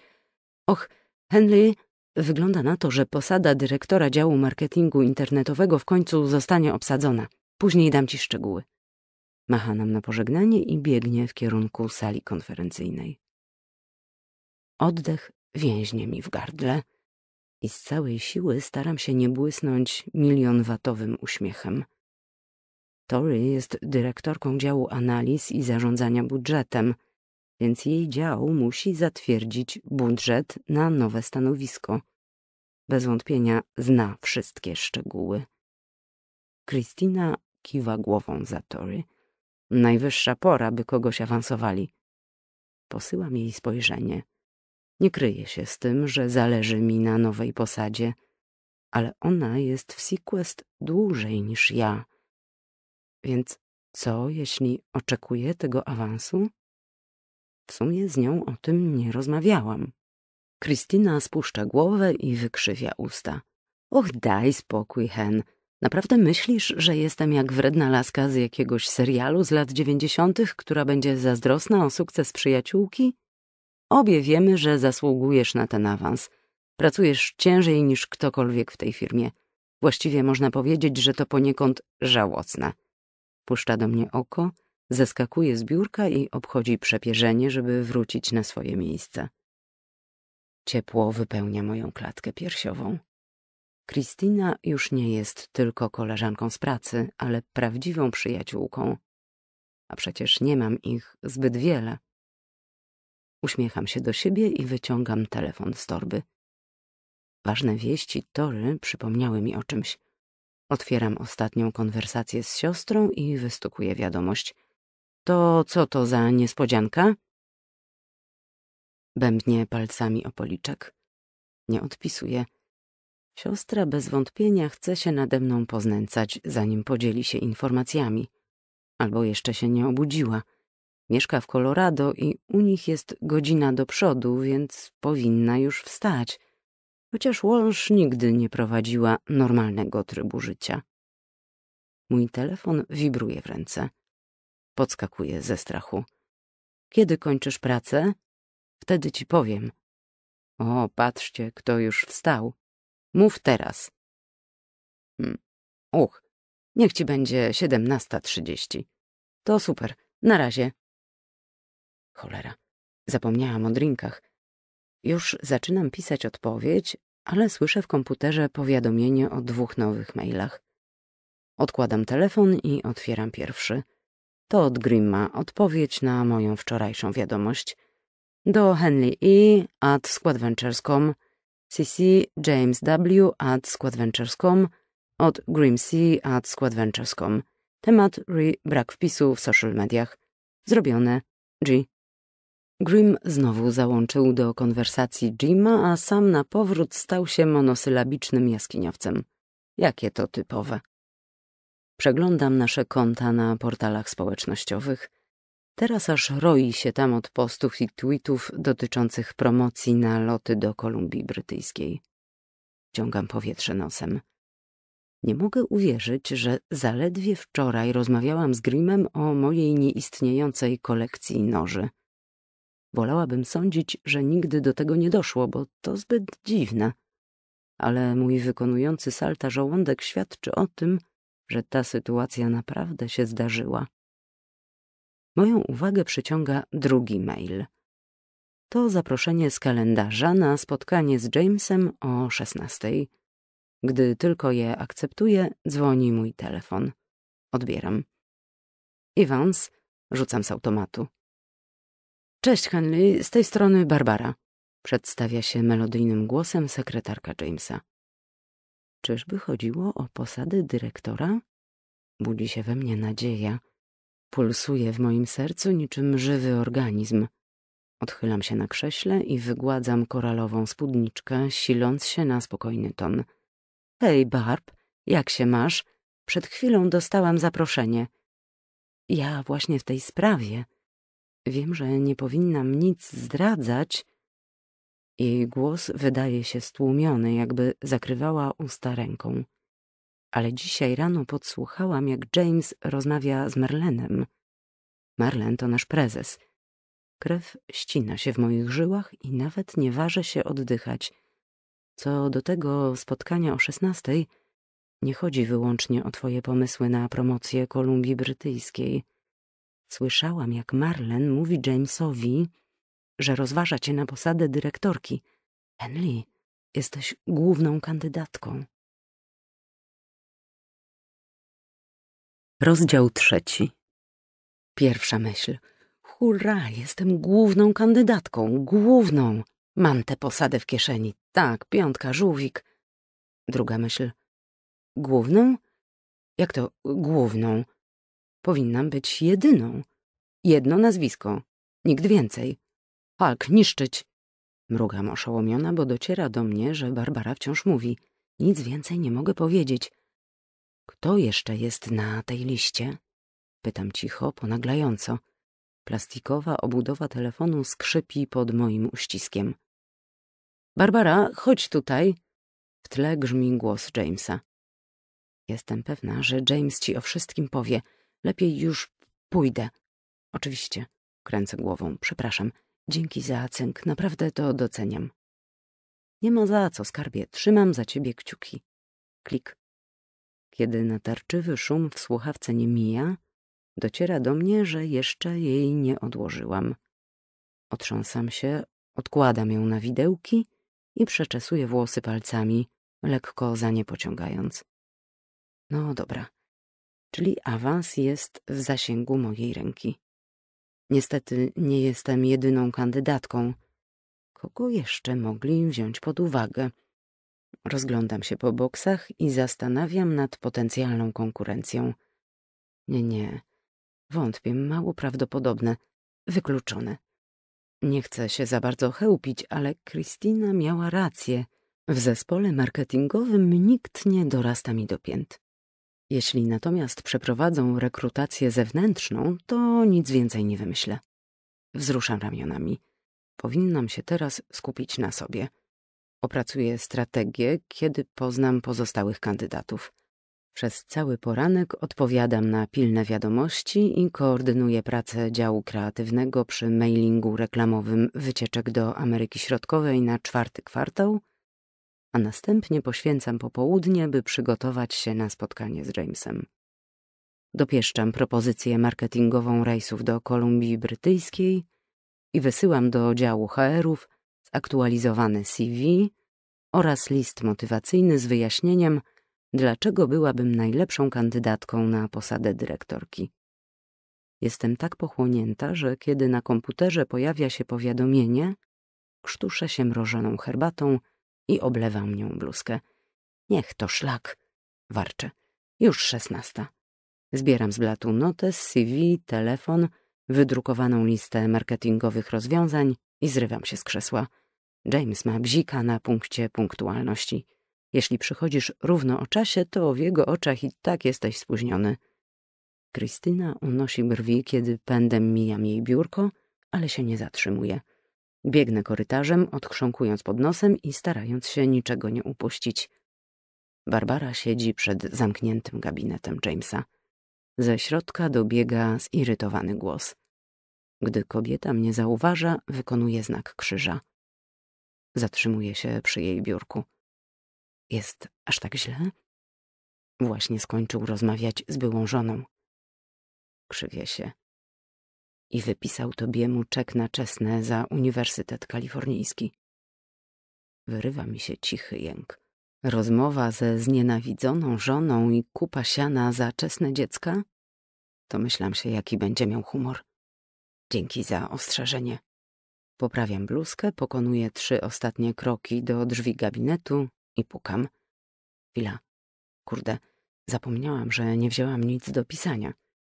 S2: Och, Henry, wygląda na to, że posada dyrektora działu marketingu internetowego w końcu zostanie obsadzona. Później dam ci szczegóły. Macha nam na pożegnanie i biegnie w kierunku sali konferencyjnej. Oddech więźnie mi w gardle i z całej siły staram się nie błysnąć milionwatowym uśmiechem. Tory jest dyrektorką działu analiz i zarządzania budżetem, więc jej dział musi zatwierdzić budżet na nowe stanowisko. Bez wątpienia zna wszystkie szczegóły. Kristina kiwa głową za Tory. Najwyższa pora, by kogoś awansowali. Posyłam jej spojrzenie. Nie kryje się z tym, że zależy mi na nowej posadzie, ale ona jest w Sequest dłużej niż ja. Więc co, jeśli oczekuje tego awansu? W sumie z nią o tym nie rozmawiałam. Krystyna spuszcza głowę i wykrzywia usta. Och, daj spokój, Hen. Naprawdę myślisz, że jestem jak wredna laska z jakiegoś serialu z lat dziewięćdziesiątych, która będzie zazdrosna o sukces przyjaciółki? Obie wiemy, że zasługujesz na ten awans. Pracujesz ciężej niż ktokolwiek w tej firmie. Właściwie można powiedzieć, że to poniekąd żałosne. Puszcza do mnie oko Zeskakuje z biurka i obchodzi przepierzenie, żeby wrócić na swoje miejsce. Ciepło wypełnia moją klatkę piersiową. Kristina już nie jest tylko koleżanką z pracy, ale prawdziwą przyjaciółką. A przecież nie mam ich zbyt wiele. Uśmiecham się do siebie i wyciągam telefon z torby. Ważne wieści Tory przypomniały mi o czymś. Otwieram ostatnią konwersację z siostrą i wystukuję wiadomość. To co to za niespodzianka? Bębnie palcami o policzek. Nie odpisuje. Siostra bez wątpienia chce się nade mną poznęcać, zanim podzieli się informacjami. Albo jeszcze się nie obudziła. Mieszka w Colorado i u nich jest godzina do przodu, więc powinna już wstać. Chociaż Walsh nigdy nie prowadziła normalnego trybu życia. Mój telefon wibruje w ręce. Podskakuje ze strachu. Kiedy kończysz pracę? Wtedy ci powiem. O, patrzcie,
S1: kto już wstał. Mów teraz. Mm, uch,
S2: niech ci będzie 17.30. To super, na razie. Cholera, zapomniałam o drinkach. Już zaczynam pisać odpowiedź, ale słyszę w komputerze powiadomienie o dwóch nowych mailach. Odkładam telefon i otwieram pierwszy – to od Grimma odpowiedź na moją wczorajszą wiadomość. Do Henley E. at squadventures.com, CC James W. at składventures.com, od Grim C. at składventures.com. Temat re brak wpisu w social mediach. Zrobione. G. Grim znowu załączył do konwersacji Jima, a sam na powrót stał się monosylabicznym jaskiniowcem. Jakie to typowe. Przeglądam nasze konta na portalach społecznościowych. Teraz aż roi się tam od postów i tweetów dotyczących promocji na loty do Kolumbii Brytyjskiej. Ciągam powietrze nosem. Nie mogę uwierzyć, że zaledwie wczoraj rozmawiałam z Grimem o mojej nieistniejącej kolekcji noży. Wolałabym sądzić, że nigdy do tego nie doszło, bo to zbyt dziwne. Ale mój wykonujący salta żołądek świadczy o tym, że ta sytuacja naprawdę się zdarzyła. Moją uwagę przyciąga drugi mail. To zaproszenie z kalendarza na spotkanie z Jamesem o 16. Gdy tylko je akceptuję, dzwoni mój telefon. Odbieram. Iwans, rzucam z automatu. Cześć, Henley, z tej strony Barbara. Przedstawia się melodyjnym głosem sekretarka Jamesa. Czyżby chodziło o posady dyrektora? Budzi się we mnie nadzieja. Pulsuje w moim sercu niczym żywy organizm. Odchylam się na krześle i wygładzam koralową spódniczkę, siląc się na spokojny ton. Hej, Barb, jak się masz? Przed chwilą dostałam zaproszenie. Ja właśnie w tej sprawie. Wiem, że nie powinnam nic zdradzać, jej głos wydaje się stłumiony, jakby zakrywała usta ręką. Ale dzisiaj rano podsłuchałam, jak James rozmawia z Merlenem. Merlen to nasz prezes. Krew ścina się w moich żyłach i nawet nie ważę się oddychać. Co do tego spotkania o szesnastej, nie chodzi wyłącznie o twoje pomysły na promocję Kolumbii Brytyjskiej. Słyszałam, jak Marlen mówi Jamesowi, że rozważa cię na posadę dyrektorki. Henley,
S1: jesteś główną kandydatką.
S2: Rozdział trzeci. Pierwsza myśl. Hurra, jestem główną kandydatką, główną. Mam tę posadę w kieszeni. Tak, piątka, żółwik. Druga myśl. Główną? Jak to główną? Powinnam być jedyną. Jedno nazwisko, nikt więcej. Falk, niszczyć! Mrugam oszołomiona, bo dociera do mnie, że Barbara wciąż mówi. Nic więcej nie mogę powiedzieć. Kto jeszcze jest na tej liście? Pytam cicho, ponaglająco. Plastikowa obudowa telefonu skrzypi pod moim uściskiem. Barbara, chodź tutaj. W tle grzmi głos Jamesa. Jestem pewna, że James ci o wszystkim powie. Lepiej już pójdę. Oczywiście. Kręcę głową. Przepraszam. Dzięki za cynk, naprawdę to doceniam. Nie ma za co, skarbie, trzymam za ciebie kciuki. Klik. Kiedy natarczywy szum w słuchawce nie mija, dociera do mnie, że jeszcze jej nie odłożyłam. Otrząsam się, odkładam ją na widełki i przeczesuję włosy palcami, lekko za nie pociągając. No dobra, czyli awans jest w zasięgu mojej ręki. Niestety nie jestem jedyną kandydatką. Kogo jeszcze mogli wziąć pod uwagę? Rozglądam się po boksach i zastanawiam nad potencjalną konkurencją. Nie, nie. Wątpię, mało prawdopodobne. Wykluczone. Nie chcę się za bardzo chełpić, ale Kristina miała rację. W zespole marketingowym nikt nie dorasta mi do pięt. Jeśli natomiast przeprowadzą rekrutację zewnętrzną, to nic więcej nie wymyślę. Wzruszam ramionami. Powinnam się teraz skupić na sobie. Opracuję strategię, kiedy poznam pozostałych kandydatów. Przez cały poranek odpowiadam na pilne wiadomości i koordynuję pracę działu kreatywnego przy mailingu reklamowym wycieczek do Ameryki Środkowej na czwarty kwartał – a następnie poświęcam popołudnie, by przygotować się na spotkanie z Jamesem. Dopieszczam propozycję marketingową rejsów do Kolumbii Brytyjskiej i wysyłam do działu HR-ów zaktualizowany CV oraz list motywacyjny z wyjaśnieniem, dlaczego byłabym najlepszą kandydatką na posadę dyrektorki. Jestem tak pochłonięta, że kiedy na komputerze pojawia się powiadomienie, krztuszę się mrożoną herbatą i oblewam nią bluzkę. Niech to szlak, warczę. Już szesnasta. Zbieram z blatu notes, CV, telefon, wydrukowaną listę marketingowych rozwiązań i zrywam się z krzesła. James ma bzika na punkcie punktualności. Jeśli przychodzisz równo o czasie, to w jego oczach i tak jesteś spóźniony. Krystyna unosi brwi, kiedy pędem mijam jej biurko, ale się nie zatrzymuje. Biegnę korytarzem, odchrząkując pod nosem i starając się niczego nie upuścić. Barbara siedzi przed zamkniętym gabinetem Jamesa. Ze środka dobiega zirytowany głos. Gdy kobieta mnie zauważa, wykonuje znak krzyża. Zatrzymuje się przy jej biurku. Jest aż tak źle? Właśnie skończył rozmawiać z byłą żoną. Krzywie się i wypisał Tobiemu czek na czesne za Uniwersytet Kalifornijski. Wyrywa mi się cichy jęk. Rozmowa ze znienawidzoną żoną i kupa siana za czesne dziecka? To myślam się, jaki będzie miał humor. Dzięki za ostrzeżenie. Poprawiam bluzkę, pokonuję trzy ostatnie kroki do drzwi gabinetu i pukam. Chwila. Kurde, zapomniałam, że nie wzięłam nic do pisania.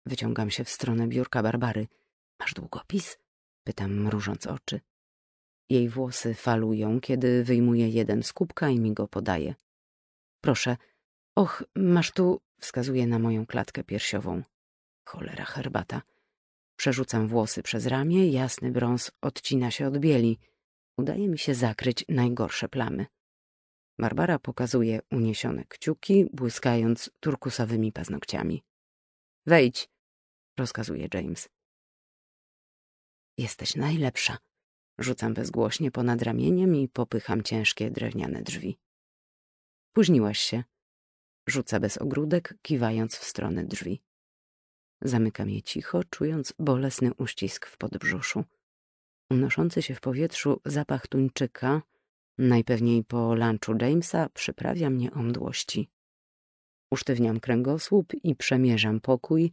S2: Wyciągam się w stronę biurka Barbary. Masz długopis? Pytam, mrużąc oczy. Jej włosy falują, kiedy wyjmuje jeden z kubka i mi go podaje. Proszę. Och, masz tu... Wskazuje na moją klatkę piersiową. Cholera, herbata. Przerzucam włosy przez ramię, jasny brąz odcina się od bieli. Udaje mi się zakryć najgorsze plamy. Barbara pokazuje uniesione kciuki, błyskając turkusowymi paznokciami. Wejdź, rozkazuje James. Jesteś najlepsza. Rzucam bezgłośnie ponad ramieniem i popycham ciężkie drewniane drzwi. Późniłaś się. Rzuca bez ogródek, kiwając w stronę drzwi. Zamykam je cicho, czując bolesny uścisk w podbrzuszu. Unoszący się w powietrzu zapach tuńczyka, najpewniej po lunchu Jamesa, przyprawia mnie o mdłości. Usztywniam kręgosłup i przemierzam pokój,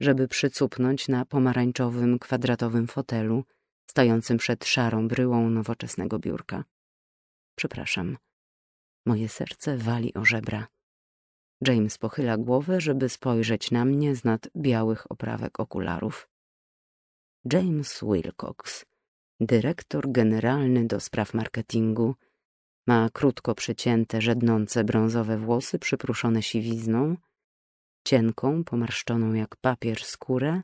S2: żeby przycupnąć na pomarańczowym, kwadratowym fotelu, stojącym przed szarą bryłą nowoczesnego biurka. Przepraszam. Moje serce wali o żebra. James pochyla głowę, żeby spojrzeć na mnie z nad białych oprawek okularów. James Wilcox, dyrektor generalny do spraw marketingu, ma krótko przycięte, żednące brązowe włosy przypruszone siwizną, cienką, pomarszczoną jak papier skórę,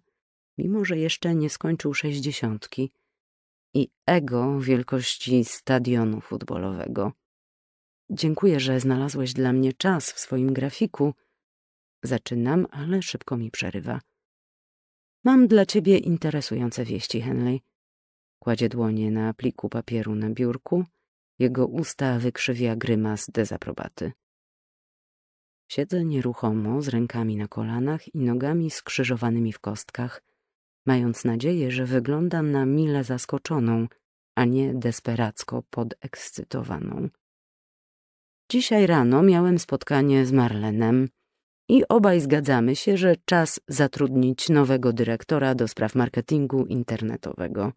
S2: mimo że jeszcze nie skończył sześćdziesiątki, i ego wielkości stadionu futbolowego. Dziękuję, że znalazłeś dla mnie czas w swoim grafiku. Zaczynam, ale szybko mi przerywa. Mam dla ciebie interesujące wieści, Henley. Kładzie dłonie na pliku papieru na biurku. Jego usta wykrzywia grymas dezaprobaty. Siedzę nieruchomo, z rękami na kolanach i nogami skrzyżowanymi w kostkach, mając nadzieję, że wyglądam na mile zaskoczoną, a nie desperacko podekscytowaną. Dzisiaj rano miałem spotkanie z Marlenem i obaj zgadzamy się, że czas zatrudnić nowego dyrektora do spraw marketingu internetowego.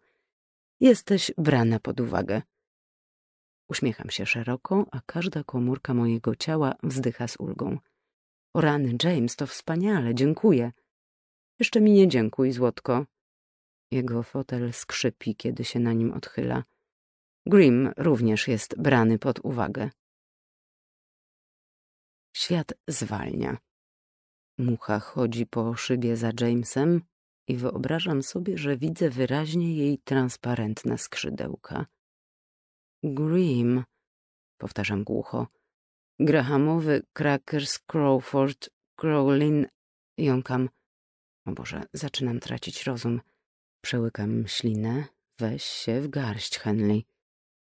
S2: Jesteś brana pod uwagę. Uśmiecham się szeroko, a każda komórka mojego ciała wzdycha z ulgą. O rany, James, to wspaniale, dziękuję. Jeszcze mi nie dziękuj, złotko. Jego fotel skrzypi, kiedy się na nim odchyla. Grim również jest brany pod uwagę. Świat zwalnia. Mucha chodzi po szybie za Jamesem i wyobrażam sobie, że widzę wyraźnie jej transparentne skrzydełka. Grimm, powtarzam głucho. Grahamowy, Crackers, Crawford, Crowlin, jąkam. O Boże, zaczynam tracić rozum. Przełykam ślinę, weź się w garść, Henley.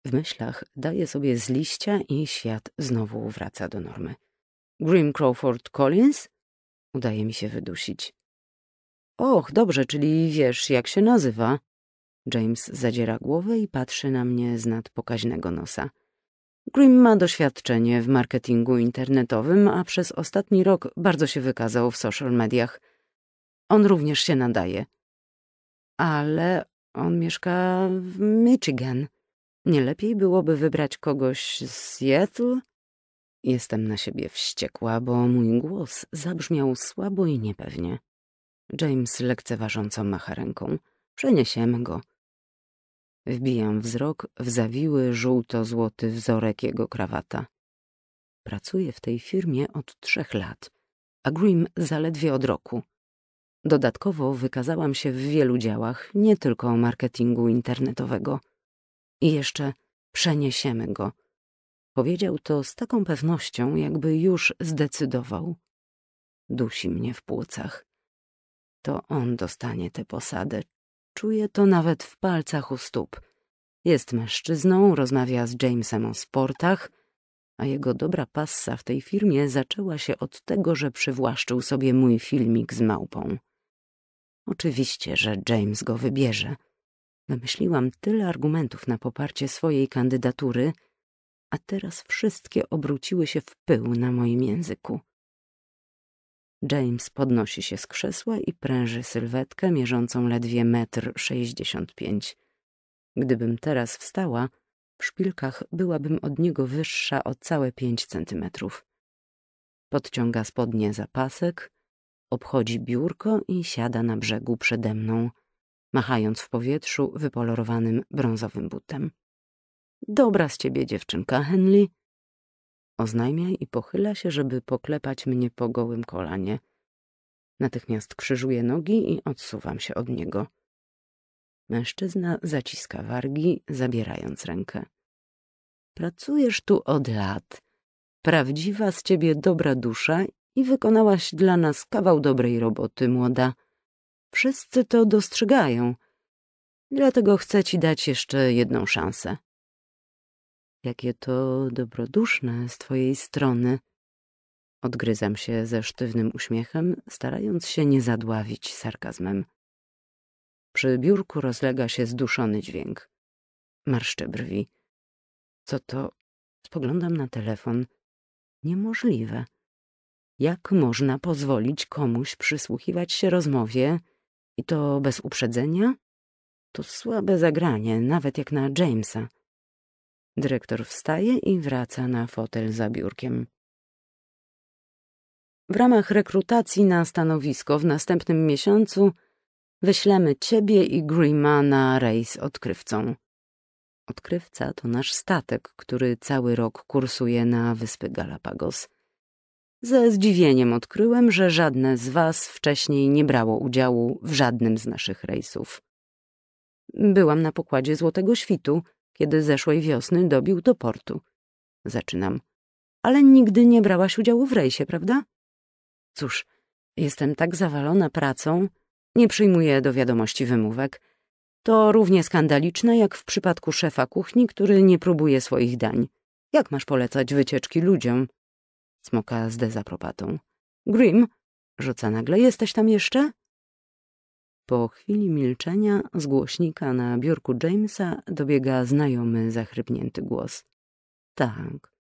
S2: W myślach daję sobie z liścia i świat znowu wraca do normy. Grim Crawford Collins? Udaje mi się wydusić. Och, dobrze, czyli wiesz, jak się nazywa? James zadziera głowę i patrzy na mnie z nadpokaźnego pokaźnego nosa. Grimm ma doświadczenie w marketingu internetowym, a przez ostatni rok bardzo się wykazał w social mediach. On również się nadaje. Ale on mieszka w Michigan. Nie lepiej byłoby wybrać kogoś z Seattle? Jestem na siebie wściekła, bo mój głos zabrzmiał słabo i niepewnie. James lekceważąco macha ręką. Przeniesiemy go. Wbijam wzrok w zawiły żółto-złoty wzorek jego krawata. Pracuję w tej firmie od trzech lat, a Grimm zaledwie od roku. Dodatkowo wykazałam się w wielu działach, nie tylko marketingu internetowego. I jeszcze przeniesiemy go. Powiedział to z taką pewnością, jakby już zdecydował. Dusi mnie w płucach. To on dostanie tę posadę, Czuje to nawet w palcach u stóp. Jest mężczyzną, rozmawia z Jamesem o sportach, a jego dobra passa w tej firmie zaczęła się od tego, że przywłaszczył sobie mój filmik z małpą. Oczywiście, że James go wybierze. Namyśliłam tyle argumentów na poparcie swojej kandydatury, a teraz wszystkie obróciły się w pył na moim języku. James podnosi się z krzesła i pręży sylwetkę mierzącą ledwie metr sześćdziesiąt pięć. Gdybym teraz wstała, w szpilkach byłabym od niego wyższa o całe pięć centymetrów. Podciąga spodnie za pasek, obchodzi biurko i siada na brzegu przede mną, machając w powietrzu wypolerowanym brązowym butem. Dobra z ciebie dziewczynka, Henley, Oznajmia i pochyla się, żeby poklepać mnie po gołym kolanie. Natychmiast krzyżuję nogi i odsuwam się od niego. Mężczyzna zaciska wargi, zabierając rękę. Pracujesz tu od lat. Prawdziwa z ciebie dobra dusza i wykonałaś dla nas kawał dobrej roboty, młoda. Wszyscy to dostrzegają. Dlatego chcę ci dać jeszcze jedną szansę. Jakie to dobroduszne z twojej strony. Odgryzam się ze sztywnym uśmiechem, starając się nie zadławić sarkazmem. Przy biurku rozlega się zduszony dźwięk. Marszczę brwi. Co to? Spoglądam na telefon. Niemożliwe. Jak można pozwolić komuś przysłuchiwać się rozmowie i to bez uprzedzenia? To słabe zagranie, nawet jak na Jamesa. Dyrektor wstaje i wraca na fotel za biurkiem. W ramach rekrutacji na stanowisko w następnym miesiącu wyślemy ciebie i Grima na rejs odkrywcą. Odkrywca to nasz statek, który cały rok kursuje na wyspy Galapagos. Ze zdziwieniem odkryłem, że żadne z was wcześniej nie brało udziału w żadnym z naszych rejsów. Byłam na pokładzie Złotego Świtu – kiedy zeszłej wiosny dobił do portu. Zaczynam. Ale nigdy nie brałaś udziału w rejsie, prawda? Cóż, jestem tak zawalona pracą, nie przyjmuję do wiadomości wymówek. To równie skandaliczne jak w przypadku szefa kuchni, który nie próbuje swoich dań. Jak masz polecać wycieczki ludziom? Smoka z dezaprobatą. Grim, rzuca nagle, jesteś tam jeszcze? Po chwili milczenia z głośnika na biurku Jamesa dobiega znajomy, zachrypnięty głos. Tak.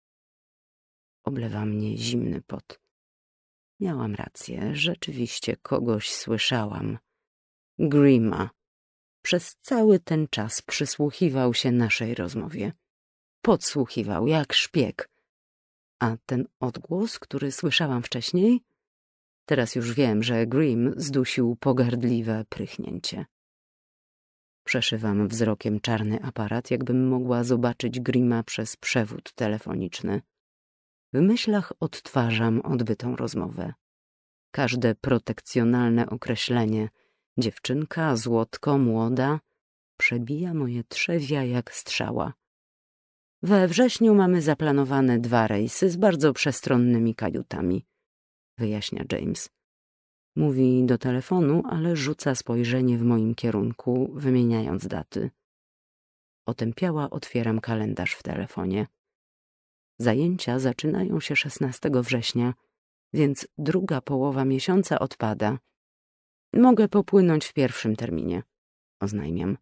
S2: Oblewa mnie zimny pot. Miałam rację, rzeczywiście kogoś słyszałam. Grima. Przez cały ten czas przysłuchiwał się naszej rozmowie. Podsłuchiwał jak szpieg. A ten odgłos, który słyszałam wcześniej, Teraz już wiem, że Grimm zdusił pogardliwe prychnięcie. Przeszywam wzrokiem czarny aparat, jakbym mogła zobaczyć Grima przez przewód telefoniczny. W myślach odtwarzam odbytą rozmowę. Każde protekcjonalne określenie dziewczynka, złotko, młoda przebija moje trzewia jak strzała. We wrześniu mamy zaplanowane dwa rejsy z bardzo przestronnymi kajutami wyjaśnia James. Mówi do telefonu, ale rzuca spojrzenie w moim kierunku, wymieniając daty. Otępiała otwieram kalendarz w telefonie. Zajęcia zaczynają się 16 września, więc druga połowa miesiąca odpada. Mogę popłynąć w pierwszym terminie, oznajmiam.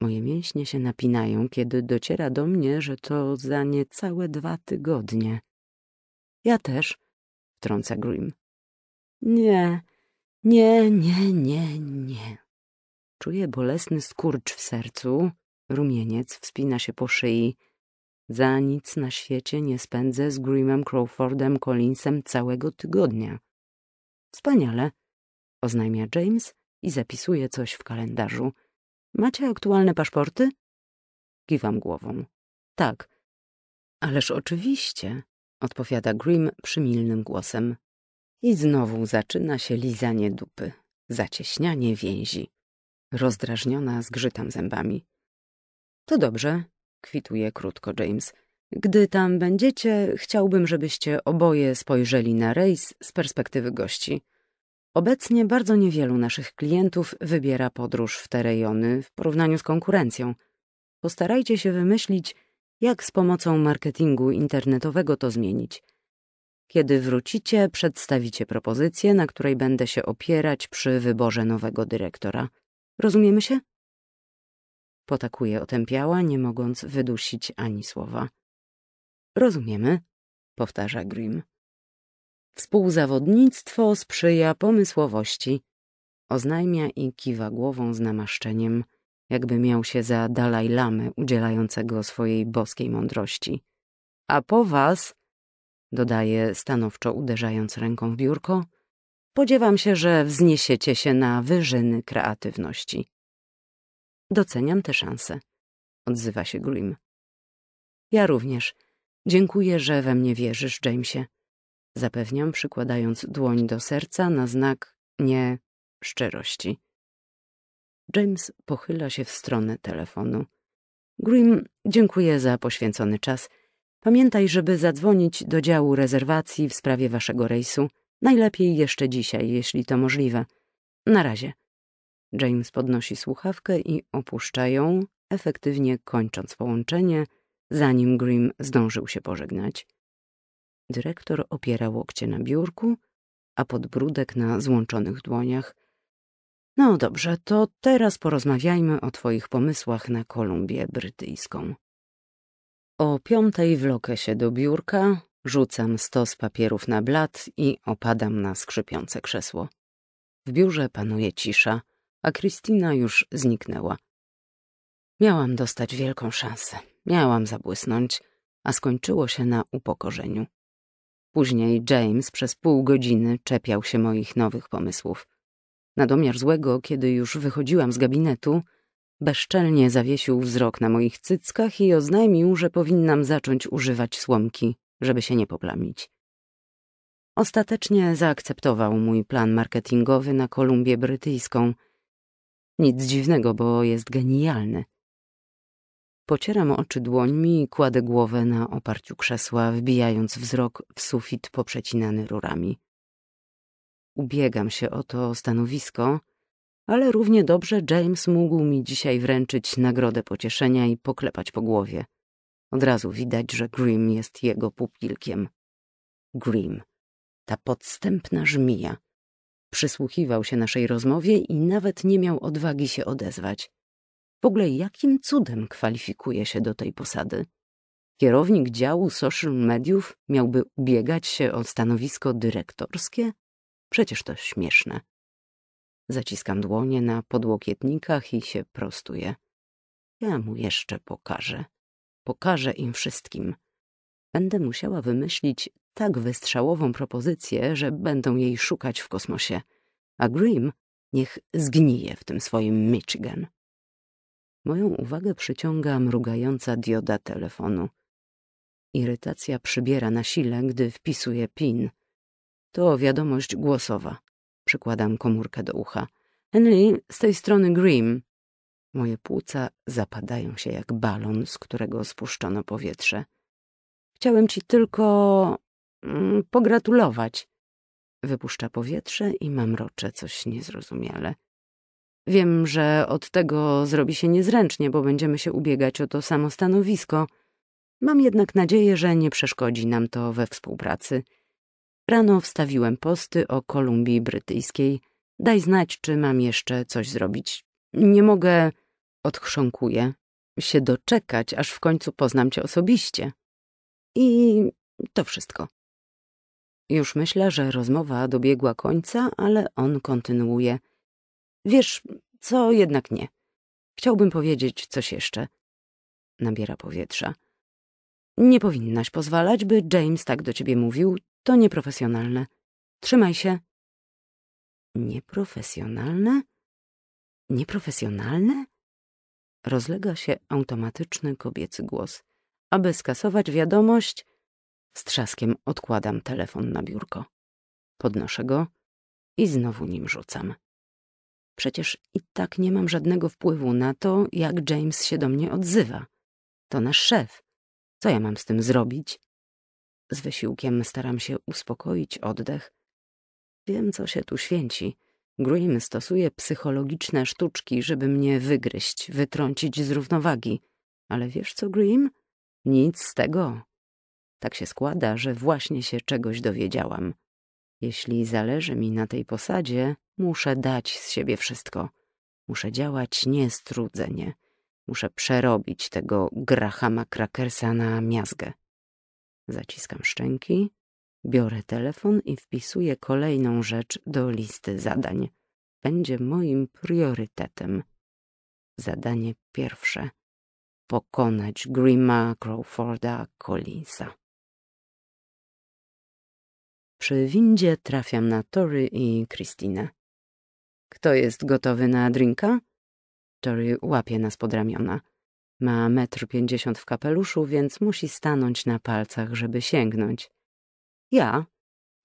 S2: Moje mięśnie się napinają, kiedy dociera do mnie, że to za niecałe dwa tygodnie. Ja też wtrąca Grimm. Nie, nie, nie, nie, nie. Czuję bolesny skurcz w sercu, rumieniec wspina się po szyi. Za nic na świecie nie spędzę z Grimmem Crawfordem Collinsem całego tygodnia. Wspaniale, oznajmia James i zapisuje coś w kalendarzu. Macie aktualne paszporty? Kiwam głową. Tak. Ależ oczywiście odpowiada Grimm przymilnym głosem. I znowu zaczyna się lizanie dupy, zacieśnianie więzi. Rozdrażniona zgrzytam zębami. To dobrze, kwituje krótko James. Gdy tam będziecie, chciałbym, żebyście oboje spojrzeli na rejs z perspektywy gości. Obecnie bardzo niewielu naszych klientów wybiera podróż w te rejony w porównaniu z konkurencją. Postarajcie się wymyślić, jak z pomocą marketingu internetowego to zmienić. Kiedy wrócicie, przedstawicie propozycję, na której będę się opierać przy wyborze nowego dyrektora. Rozumiemy się? Potakuje otępiała, nie mogąc wydusić ani słowa. Rozumiemy, powtarza Grimm. Współzawodnictwo sprzyja pomysłowości, oznajmia i kiwa głową z namaszczeniem jakby miał się za Dalaj Lamy udzielającego swojej boskiej mądrości. A po was, dodaje stanowczo uderzając ręką w biurko, spodziewam się, że wzniesiecie się na wyżyny kreatywności. Doceniam te szanse, odzywa się Grim. Ja również. Dziękuję, że we mnie wierzysz, Jamesie. Zapewniam, przykładając dłoń do serca na znak nie szczerości. James pochyla się w stronę telefonu. Grim, dziękuję za poświęcony czas. Pamiętaj, żeby zadzwonić do działu rezerwacji w sprawie waszego rejsu. Najlepiej jeszcze dzisiaj, jeśli to możliwe. Na razie. James podnosi słuchawkę i opuszcza ją, efektywnie kończąc połączenie, zanim Grim zdążył się pożegnać. Dyrektor opiera łokcie na biurku, a podbródek na złączonych dłoniach. No dobrze, to teraz porozmawiajmy o twoich pomysłach na Kolumbię Brytyjską. O piątej wlokę się do biurka, rzucam stos papierów na blat i opadam na skrzypiące krzesło. W biurze panuje cisza, a Kristina już zniknęła. Miałam dostać wielką szansę, miałam zabłysnąć, a skończyło się na upokorzeniu. Później James przez pół godziny czepiał się moich nowych pomysłów. Na domiar złego, kiedy już wychodziłam z gabinetu, bezczelnie zawiesił wzrok na moich cyckach i oznajmił, że powinnam zacząć używać słomki, żeby się nie poplamić. Ostatecznie zaakceptował mój plan marketingowy na Kolumbię Brytyjską. Nic dziwnego, bo jest genialny. Pocieram oczy dłońmi i kładę głowę na oparciu krzesła, wbijając wzrok w sufit poprzecinany rurami ubiegam się o to stanowisko, ale równie dobrze James mógł mi dzisiaj wręczyć nagrodę pocieszenia i poklepać po głowie. Od razu widać, że Grimm jest jego pupilkiem. Grimm, ta podstępna żmija. Przysłuchiwał się naszej rozmowie i nawet nie miał odwagi się odezwać. W ogóle jakim cudem kwalifikuje się do tej posady? Kierownik działu social mediów miałby ubiegać się o stanowisko dyrektorskie? Przecież to śmieszne. Zaciskam dłonie na podłokietnikach i się prostuję. Ja mu jeszcze pokażę. Pokażę im wszystkim. Będę musiała wymyślić tak wystrzałową propozycję, że będą jej szukać w kosmosie. A Grimm niech zgnije w tym swoim Michigan. Moją uwagę przyciąga mrugająca dioda telefonu. Irytacja przybiera na sile, gdy wpisuję PIN — to wiadomość głosowa. Przykładam komórkę do ucha. Henley, z tej strony Grimm. Moje płuca zapadają się jak balon, z którego spuszczono powietrze. Chciałem ci tylko... Mm, pogratulować. Wypuszcza powietrze i mamrocze coś niezrozumiale. Wiem, że od tego zrobi się niezręcznie, bo będziemy się ubiegać o to samo stanowisko. Mam jednak nadzieję, że nie przeszkodzi nam to we współpracy. Rano wstawiłem posty o Kolumbii Brytyjskiej. Daj znać, czy mam jeszcze coś zrobić. Nie mogę, odchrząkuję, się doczekać, aż w końcu poznam cię osobiście. I to wszystko. Już myślę, że rozmowa dobiegła końca, ale on kontynuuje. Wiesz, co jednak nie. Chciałbym powiedzieć coś jeszcze. Nabiera powietrza. Nie powinnaś pozwalać, by James tak do ciebie mówił. To nieprofesjonalne. Trzymaj się. Nieprofesjonalne? Nieprofesjonalne? Rozlega się automatyczny kobiecy głos. Aby skasować wiadomość, z trzaskiem odkładam telefon na biurko. Podnoszę go i znowu nim rzucam. Przecież i tak nie mam żadnego wpływu na to, jak James się do mnie odzywa. To nasz szef. Co ja mam z tym zrobić? Z wysiłkiem staram się uspokoić oddech. Wiem, co się tu święci. Grim stosuje psychologiczne sztuczki, żeby mnie wygryźć, wytrącić z równowagi. Ale wiesz co, Grim? Nic z tego. Tak się składa, że właśnie się czegoś dowiedziałam. Jeśli zależy mi na tej posadzie, muszę dać z siebie wszystko. Muszę działać niestrudzenie. Muszę przerobić tego Grahama Krakersa na miazgę. Zaciskam szczęki, biorę telefon i wpisuję kolejną rzecz do listy zadań. Będzie moim priorytetem. Zadanie pierwsze. Pokonać Grima Crawforda Collinsa. Przy windzie trafiam na Tory i Christinę. Kto jest gotowy na drinka? Tory łapie nas pod ramiona. Ma metr pięćdziesiąt w kapeluszu, więc musi stanąć na palcach, żeby sięgnąć. Ja,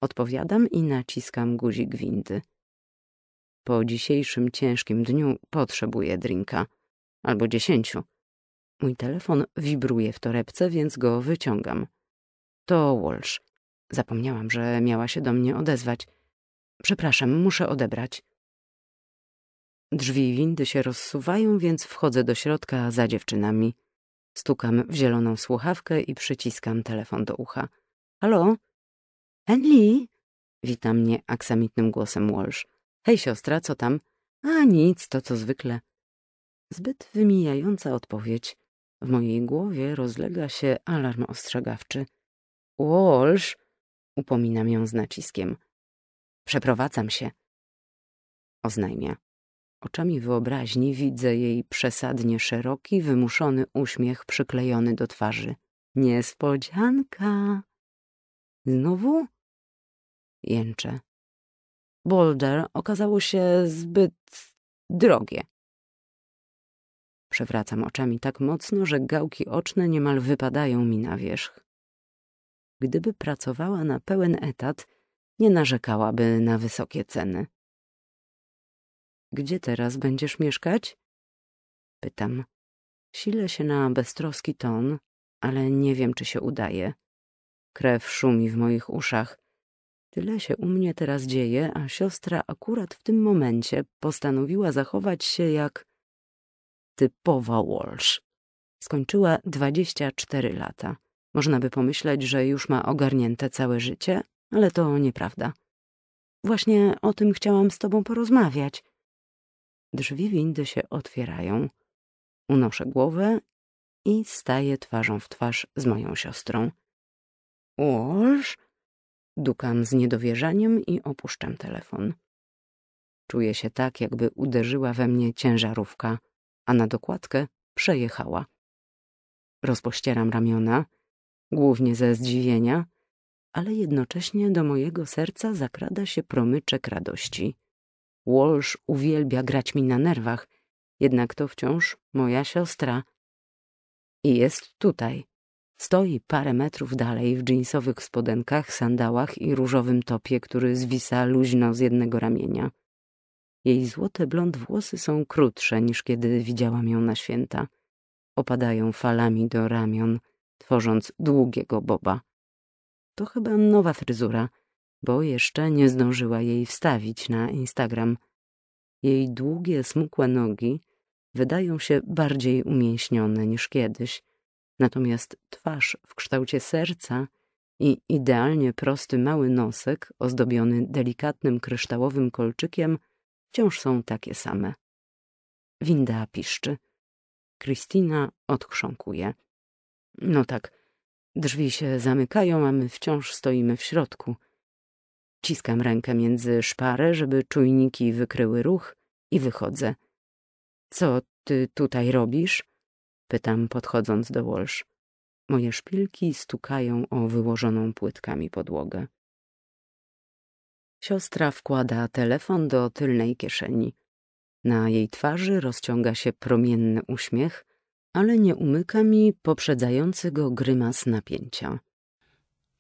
S2: odpowiadam i naciskam guzik windy. Po dzisiejszym ciężkim dniu potrzebuję drinka, albo dziesięciu. Mój telefon wibruje w torebce, więc go wyciągam. To Walsh. Zapomniałam, że miała się do mnie odezwać. Przepraszam, muszę odebrać. Drzwi windy się rozsuwają, więc wchodzę do środka za dziewczynami. Stukam w zieloną słuchawkę i przyciskam telefon do ucha. Halo? Henley? Wita mnie aksamitnym głosem Walsh. Hej siostra, co tam? A nic, to co zwykle. Zbyt wymijająca odpowiedź. W mojej głowie rozlega się alarm ostrzegawczy. Walsh, upominam ją z naciskiem. Przeprowadzam się. Oznajmia. Oczami wyobraźni widzę jej przesadnie szeroki, wymuszony uśmiech przyklejony do twarzy. Niespodzianka! Znowu? Jęczę. Boulder okazało się zbyt drogie. Przewracam oczami tak mocno, że gałki oczne niemal wypadają mi na wierzch. Gdyby pracowała na pełen etat, nie narzekałaby na wysokie ceny. Gdzie teraz będziesz mieszkać? Pytam. Sile się na beztroski ton, ale nie wiem, czy się udaje. Krew szumi w moich uszach. Tyle się u mnie teraz dzieje, a siostra akurat w tym momencie postanowiła zachować się jak typowa Walsh. Skończyła 24 lata. Można by pomyśleć, że już ma ogarnięte całe życie, ale to nieprawda. Właśnie o tym chciałam z tobą porozmawiać. Drzwi windy się otwierają. Unoszę głowę i staję twarzą w twarz z moją siostrą. Walsh? Dukam z niedowierzaniem i opuszczam telefon. Czuję się tak, jakby uderzyła we mnie ciężarówka, a na dokładkę przejechała. Rozpościeram ramiona, głównie ze zdziwienia, ale jednocześnie do mojego serca zakrada się promyczek radości. Walsh uwielbia grać mi na nerwach, jednak to wciąż moja siostra. I jest tutaj. Stoi parę metrów dalej w dżinsowych spodenkach, sandałach i różowym topie, który zwisa luźno z jednego ramienia. Jej złote blond włosy są krótsze niż kiedy widziałam ją na święta. Opadają falami do ramion, tworząc długiego boba. To chyba nowa fryzura – bo jeszcze nie zdążyła jej wstawić na Instagram. Jej długie, smukłe nogi wydają się bardziej umięśnione niż kiedyś, natomiast twarz w kształcie serca i idealnie prosty mały nosek ozdobiony delikatnym kryształowym kolczykiem wciąż są takie same. Winda piszczy. Kristina odchrząkuje. No tak, drzwi się zamykają, a my wciąż stoimy w środku – Wciskam rękę między szparę, żeby czujniki wykryły ruch i wychodzę. Co ty tutaj robisz? Pytam, podchodząc do Walsh. Moje szpilki stukają o wyłożoną płytkami podłogę. Siostra wkłada telefon do tylnej kieszeni. Na jej twarzy rozciąga się promienny uśmiech, ale nie umyka mi poprzedzający go grymas napięcia.